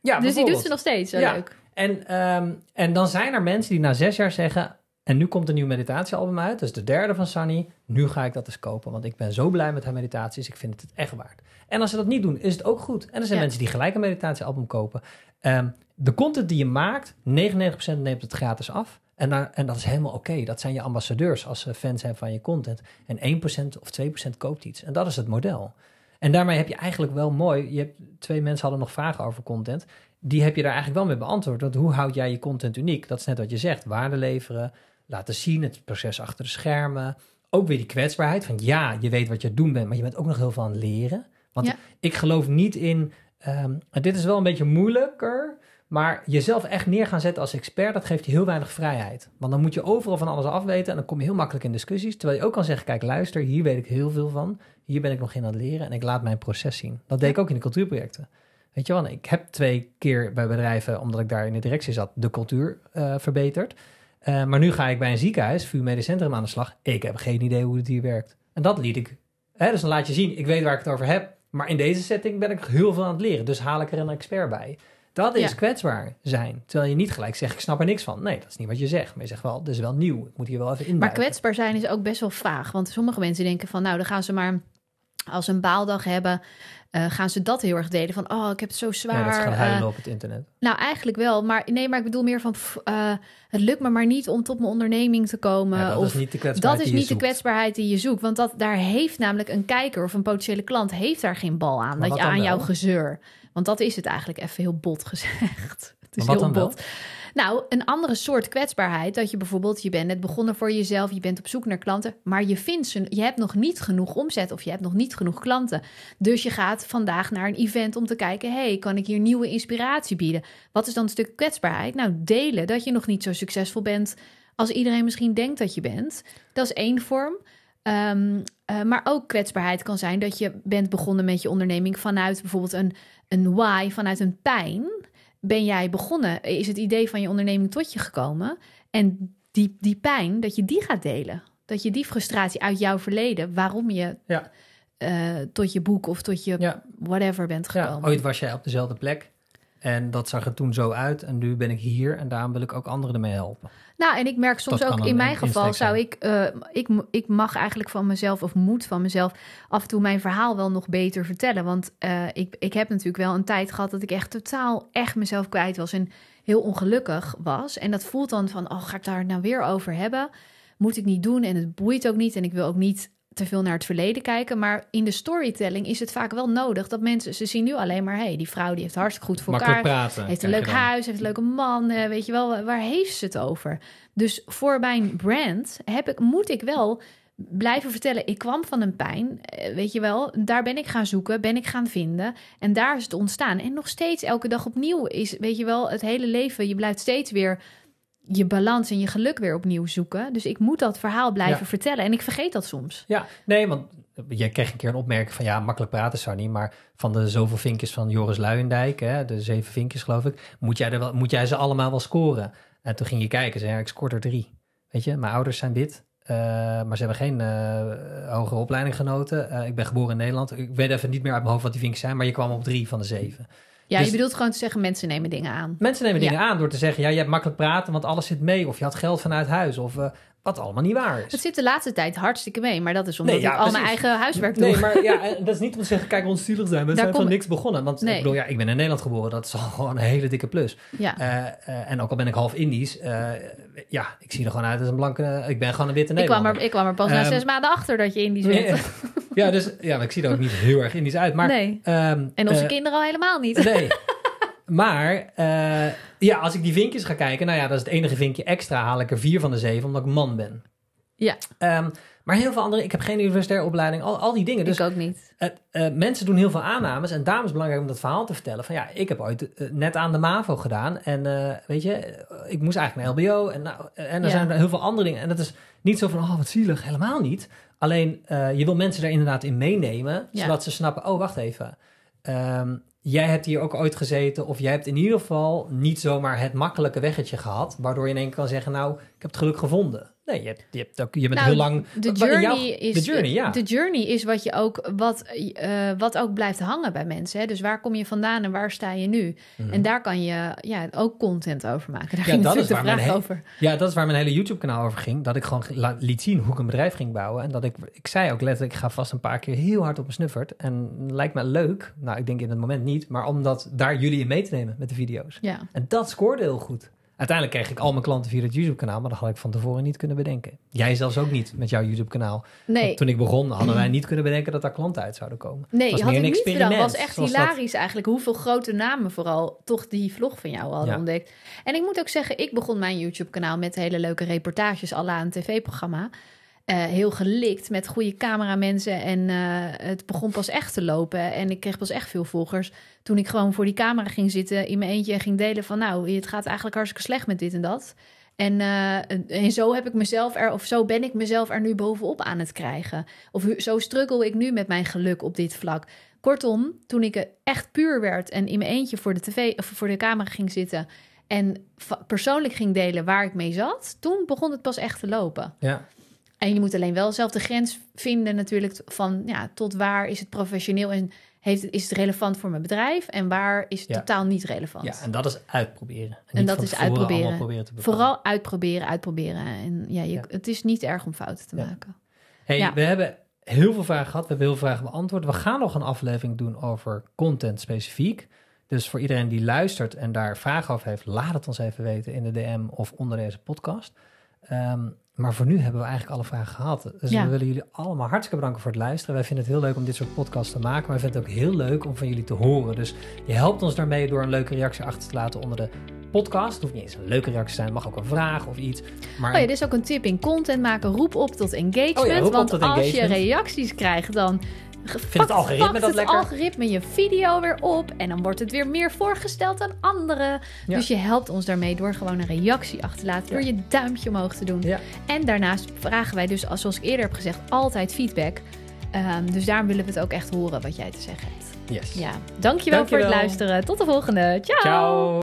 Ja, dus die doet ze nog steeds. Zo ja. leuk. En, ehm, en dan zijn er mensen die na zes jaar zeggen... en nu komt een nieuw meditatiealbum uit. dat is de derde van Sunny. Nu ga ik dat eens kopen, want ik ben zo blij met haar meditaties. Dus ik vind het het echt waard. En als ze dat niet doen, is het ook goed. En er zijn mensen die gelijk een meditatiealbum kopen. Ehm, de content die je maakt, 99% neemt het gratis af. En, daar, en dat is helemaal oké. Dat zijn je ambassadeurs als ze fan zijn van je content. En 1% of 2% koopt iets. En dat is het model. En daarmee heb je eigenlijk wel mooi, je hebt, twee mensen hadden nog vragen over content, die heb je daar eigenlijk wel mee beantwoord. Want hoe houd jij je content uniek? Dat is net wat je zegt, waarde leveren, laten zien, het proces achter de schermen. Ook weer die kwetsbaarheid van ja, je weet wat je doen bent, maar je bent ook nog heel veel aan het leren. Want ik geloof niet in, ehm, dit is wel een beetje moeilijker, maar jezelf echt neer gaan zetten als expert, dat geeft je heel weinig vrijheid. Want dan moet je overal van alles afweten en dan kom je heel makkelijk in discussies. Terwijl je ook kan zeggen, kijk luister, hier weet ik heel veel van. Hier ben ik nog in aan het leren en ik laat mijn proces zien. Dat deed ik ook in de cultuurprojecten. Weet je wel, ik heb twee keer bij bedrijven, omdat ik daar in de directie zat, de cultuur eh, verbeterd. Eh, maar nu ga ik bij een ziekenhuis, vuurmedicentrum aan de slag. Ik heb geen idee hoe het hier werkt. En dat liet ik. Hè, dus dan laat je zien, ik weet waar ik het over heb. Maar in deze setting ben ik heel veel aan het leren. Dus haal ik er een expert bij. Dat is kwetsbaar zijn. Terwijl je niet gelijk zegt, ik snap er niks van. Nee, dat is niet wat je zegt. Maar je zegt wel, dit is wel nieuw. Ik moet hier wel even in. Maar kwetsbaar zijn is ook best wel vaag. Want sommige mensen denken van, nou, dan gaan ze maar als ze een baaldag hebben, eh, gaan ze dat heel erg delen. Van, oh, ik heb het zo zwaar. Ja, dat gaan huilen eh, op het internet. Nou, eigenlijk wel. Maar nee, maar ik bedoel meer van, eh, het lukt me maar niet om tot mijn onderneming te komen. dat of, is niet de kwetsbaarheid, dat is niet de kwetsbaarheid die je zoekt. Want dat, daar heeft namelijk een kijker of een potentiële klant heeft daar geen bal aan. dat je aan jouw gezeur. Want dat is het eigenlijk even heel bot gezegd. Het is heel bot. Nou, een andere soort kwetsbaarheid. Dat je bijvoorbeeld, je bent net begonnen voor jezelf, je bent op zoek naar klanten, maar je vindt ze, je hebt nog niet genoeg omzet of je hebt nog niet genoeg klanten. Dus je gaat vandaag naar een event om te kijken, hey, kan ik hier nieuwe inspiratie bieden? Wat is dan een stuk kwetsbaarheid? Nou, delen dat je nog niet zo succesvol bent als iedereen misschien denkt dat je bent. Dat is één vorm. Ehm, eh, maar ook kwetsbaarheid kan zijn dat je bent begonnen met je onderneming vanuit bijvoorbeeld een, een why, vanuit een pijn ben jij begonnen? Is het idee van je onderneming tot je gekomen? En die, die pijn, dat je die gaat delen. Dat je die frustratie uit jouw verleden, waarom je ja. Eh, tot je boek of tot je whatever bent gekomen. ooit was jij op dezelfde plek. En dat zag er toen zo uit en nu ben ik hier en daarom wil ik ook anderen ermee helpen. Nou, en ik merk soms ook in mijn geval zou ik, eh, ik, ik mag eigenlijk van mezelf of moet van mezelf af en toe mijn verhaal wel nog beter vertellen. Want eh, ik, ik heb natuurlijk wel een tijd gehad dat ik echt totaal echt mezelf kwijt was en heel ongelukkig was. En dat voelt dan van, oh, ga ik daar nou weer over hebben? Moet ik niet doen en het boeit ook niet en ik wil ook niet te veel naar het verleden kijken. Maar in de storytelling is het vaak wel nodig dat mensen... ze zien nu alleen maar, hey, die vrouw die heeft hartstikke goed voor elkaar. heeft een leuk huis, heeft een leuke man, eh, weet je wel. Waar heeft ze het over? Dus voor mijn brand heb ik, moet ik wel blijven vertellen, ik kwam van een pijn, eh, weet je wel, daar ben ik gaan zoeken, ben ik gaan vinden en daar is het ontstaan. En nog steeds elke dag opnieuw is, weet je wel, het hele leven, je blijft steeds weer je balans en je geluk weer opnieuw zoeken. Dus ik moet dat verhaal blijven vertellen. En ik vergeet dat soms. Ja, nee, want jij kreeg een keer een opmerking van ja, makkelijk praten zou niet. Maar van de zoveel vinkjes van Joris Luijendijk, hè, de zeven vinkjes geloof ik, moet jij, er wel, moet jij ze allemaal wel scoren? En toen ging je kijken, zei ik score er drie. Weet je, mijn ouders zijn dit. Eh, maar ze hebben geen uh, eh, hogere opleiding genoten. Eh, ik ben geboren in Nederland. Ik weet even niet meer uit mijn hoofd wat die vinkjes zijn, maar je kwam op drie van de zeven. Ja, je dus- bedoelt gewoon te zeggen, mensen nemen dingen aan. Mensen nemen dingen aan door te zeggen, ja, je hebt makkelijk praten, want alles zit mee. Of je had geld vanuit huis. Of eh, wat allemaal niet waar is. Het zit de laatste tijd hartstikke mee, maar dat is omdat ik al mijn eigen huiswerk doe. Nee, maar ja, dat is niet om te zeggen, kijk, ons zielig zijn. We zijn van niks begonnen. Want eh, nee. ik bedoel, ja, ik ben in Nederland geboren. Dat is al gewoon een hele dikke plus. Ja. Eh, eh, en ook al ben ik half Indisch, ja, ik zie er gewoon uit als een blanke... ik ben gewoon een witte Nederlander. Ik kwam er, ik kwam er pas na ehm, zes maanden achter dat je Indisch bent. ja, dus ja, maar ik zie er ook niet heel erg Indisch uit. Maar, nee. Ehm, en onze kinderen al helemaal niet. Nee. Maar ja, als ik die vinkjes ga kijken, nou ja, dat is het enige vinkje extra. Haal ik er vier van de zeven, omdat ik man ben. Ja. Ehm, maar heel veel andere, ik heb geen universitaire opleiding, al, al die dingen. Dus, ik ook niet. Uh, mensen doen heel veel aannames en daarom is het belangrijk om dat verhaal te vertellen. Van ja, ik heb ooit eh, net aan de MAVO gedaan en weet je, ik moest eigenlijk naar LBO en, nou, en er zijn er heel veel andere dingen. En dat is niet zo van, oh wat zielig, helemaal niet. Alleen je wil mensen daar inderdaad in meenemen, zodat ze snappen, oh wacht even. Um, jij hebt hier ook ooit gezeten, of jij hebt in ieder geval niet zomaar het makkelijke weggetje gehad, waardoor je in één keer kan zeggen, nou, ik heb het geluk gevonden. Nee, je, hebt, je, ook, je bent nou, heel lang... De journey, is, de, journey, ja. de is wat, je ook, wat, eh, wat ook blijft hangen bij mensen. Hè? Dus waar kom je vandaan en waar sta je nu? Mhm. En daar kan je ja, ook content over maken. Daar ging dat is waar mijn over. Ja, dat is waar mijn hele YouTube-kanaal over ging. Dat ik gewoon liet zien hoe ik een bedrijf ging bouwen. En dat ik, ik zei ook letterlijk, ik ga vast een paar keer heel hard op mijn snuffert. En lijkt me leuk, nou ik denk in het moment niet... maar omdat daar jullie in mee te nemen met de video's. Ja. En dat scoorde heel goed. Uiteindelijk kreeg ik al mijn klanten via het YouTube-kanaal, maar dat had ik van tevoren niet kunnen bedenken. Jij zelfs ook niet met jouw YouTube-kanaal. Nee. Toen ik begon, hadden wij niet kunnen bedenken dat daar klanten uit zouden komen. Nee, was je had ik niet Het was echt hilarisch eigenlijk hoeveel grote namen vooral toch die vlog van jou hadden ontdekt. En ik moet ook zeggen, ik begon mijn YouTube-kanaal met hele leuke reportages, al aan een tv-programma. Eh, heel gelikt met goede cameramensen. En eh, het begon pas echt te lopen. En ik kreeg pas echt veel volgers. Toen ik gewoon voor die camera ging zitten in mijn eentje en ging delen van nou, het gaat eigenlijk hartstikke slecht met dit en dat. En, eh, en zo heb ik mezelf er, of zo ben ik mezelf er nu bovenop aan het krijgen. Of zo struggle ik nu met mijn geluk op dit vlak. Kortom, toen ik echt puur werd en in mijn eentje voor de tv of voor de camera ging zitten en persoonlijk ging delen waar ik mee zat, toen begon het pas echt te lopen. Ja. En je moet alleen wel zelf de grens vinden natuurlijk van ja, tot waar is het professioneel en heeft, is het relevant voor mijn bedrijf en waar is het totaal niet relevant. Ja, en dat is uitproberen. En, dat is uitproberen. Vooral uitproberen, uitproberen. En ja, je, het is niet erg om fouten te maken. Hey, we hebben heel veel vragen gehad, we hebben heel veel vragen beantwoord. We gaan nog een aflevering doen over content specifiek. Dus voor iedereen die luistert en daar vragen over heeft, laat het ons even weten in de DM of onder deze podcast. Um, maar voor nu hebben we eigenlijk alle vragen gehad. Dus we willen jullie allemaal hartstikke bedanken voor het luisteren. Wij vinden het heel leuk om dit soort podcasts te maken. Maar we vinden het ook heel leuk om van jullie te horen. Dus je helpt ons daarmee door een leuke reactie achter te laten onder de podcast. Het hoeft niet eens een leuke reactie te zijn. mag ook een vraag of iets. Maar... Oh ja, ook een tip in content maken. Roep op tot engagement. Oh want tot als je reacties krijgt, dan Vindt het algoritme pakt dat het algoritme je video weer op en dan wordt het weer meer voorgesteld aan anderen. Dus je helpt ons daarmee door gewoon een reactie achter te laten, door je duimpje omhoog te doen. En daarnaast vragen wij dus, zoals ik eerder heb gezegd, altijd feedback. Ehm, dus daarom willen we het ook echt horen wat jij te zeggen hebt. Yes. Ja. Dankjewel, dankjewel. voor het luisteren. Tot de volgende. Ciao. Ciao.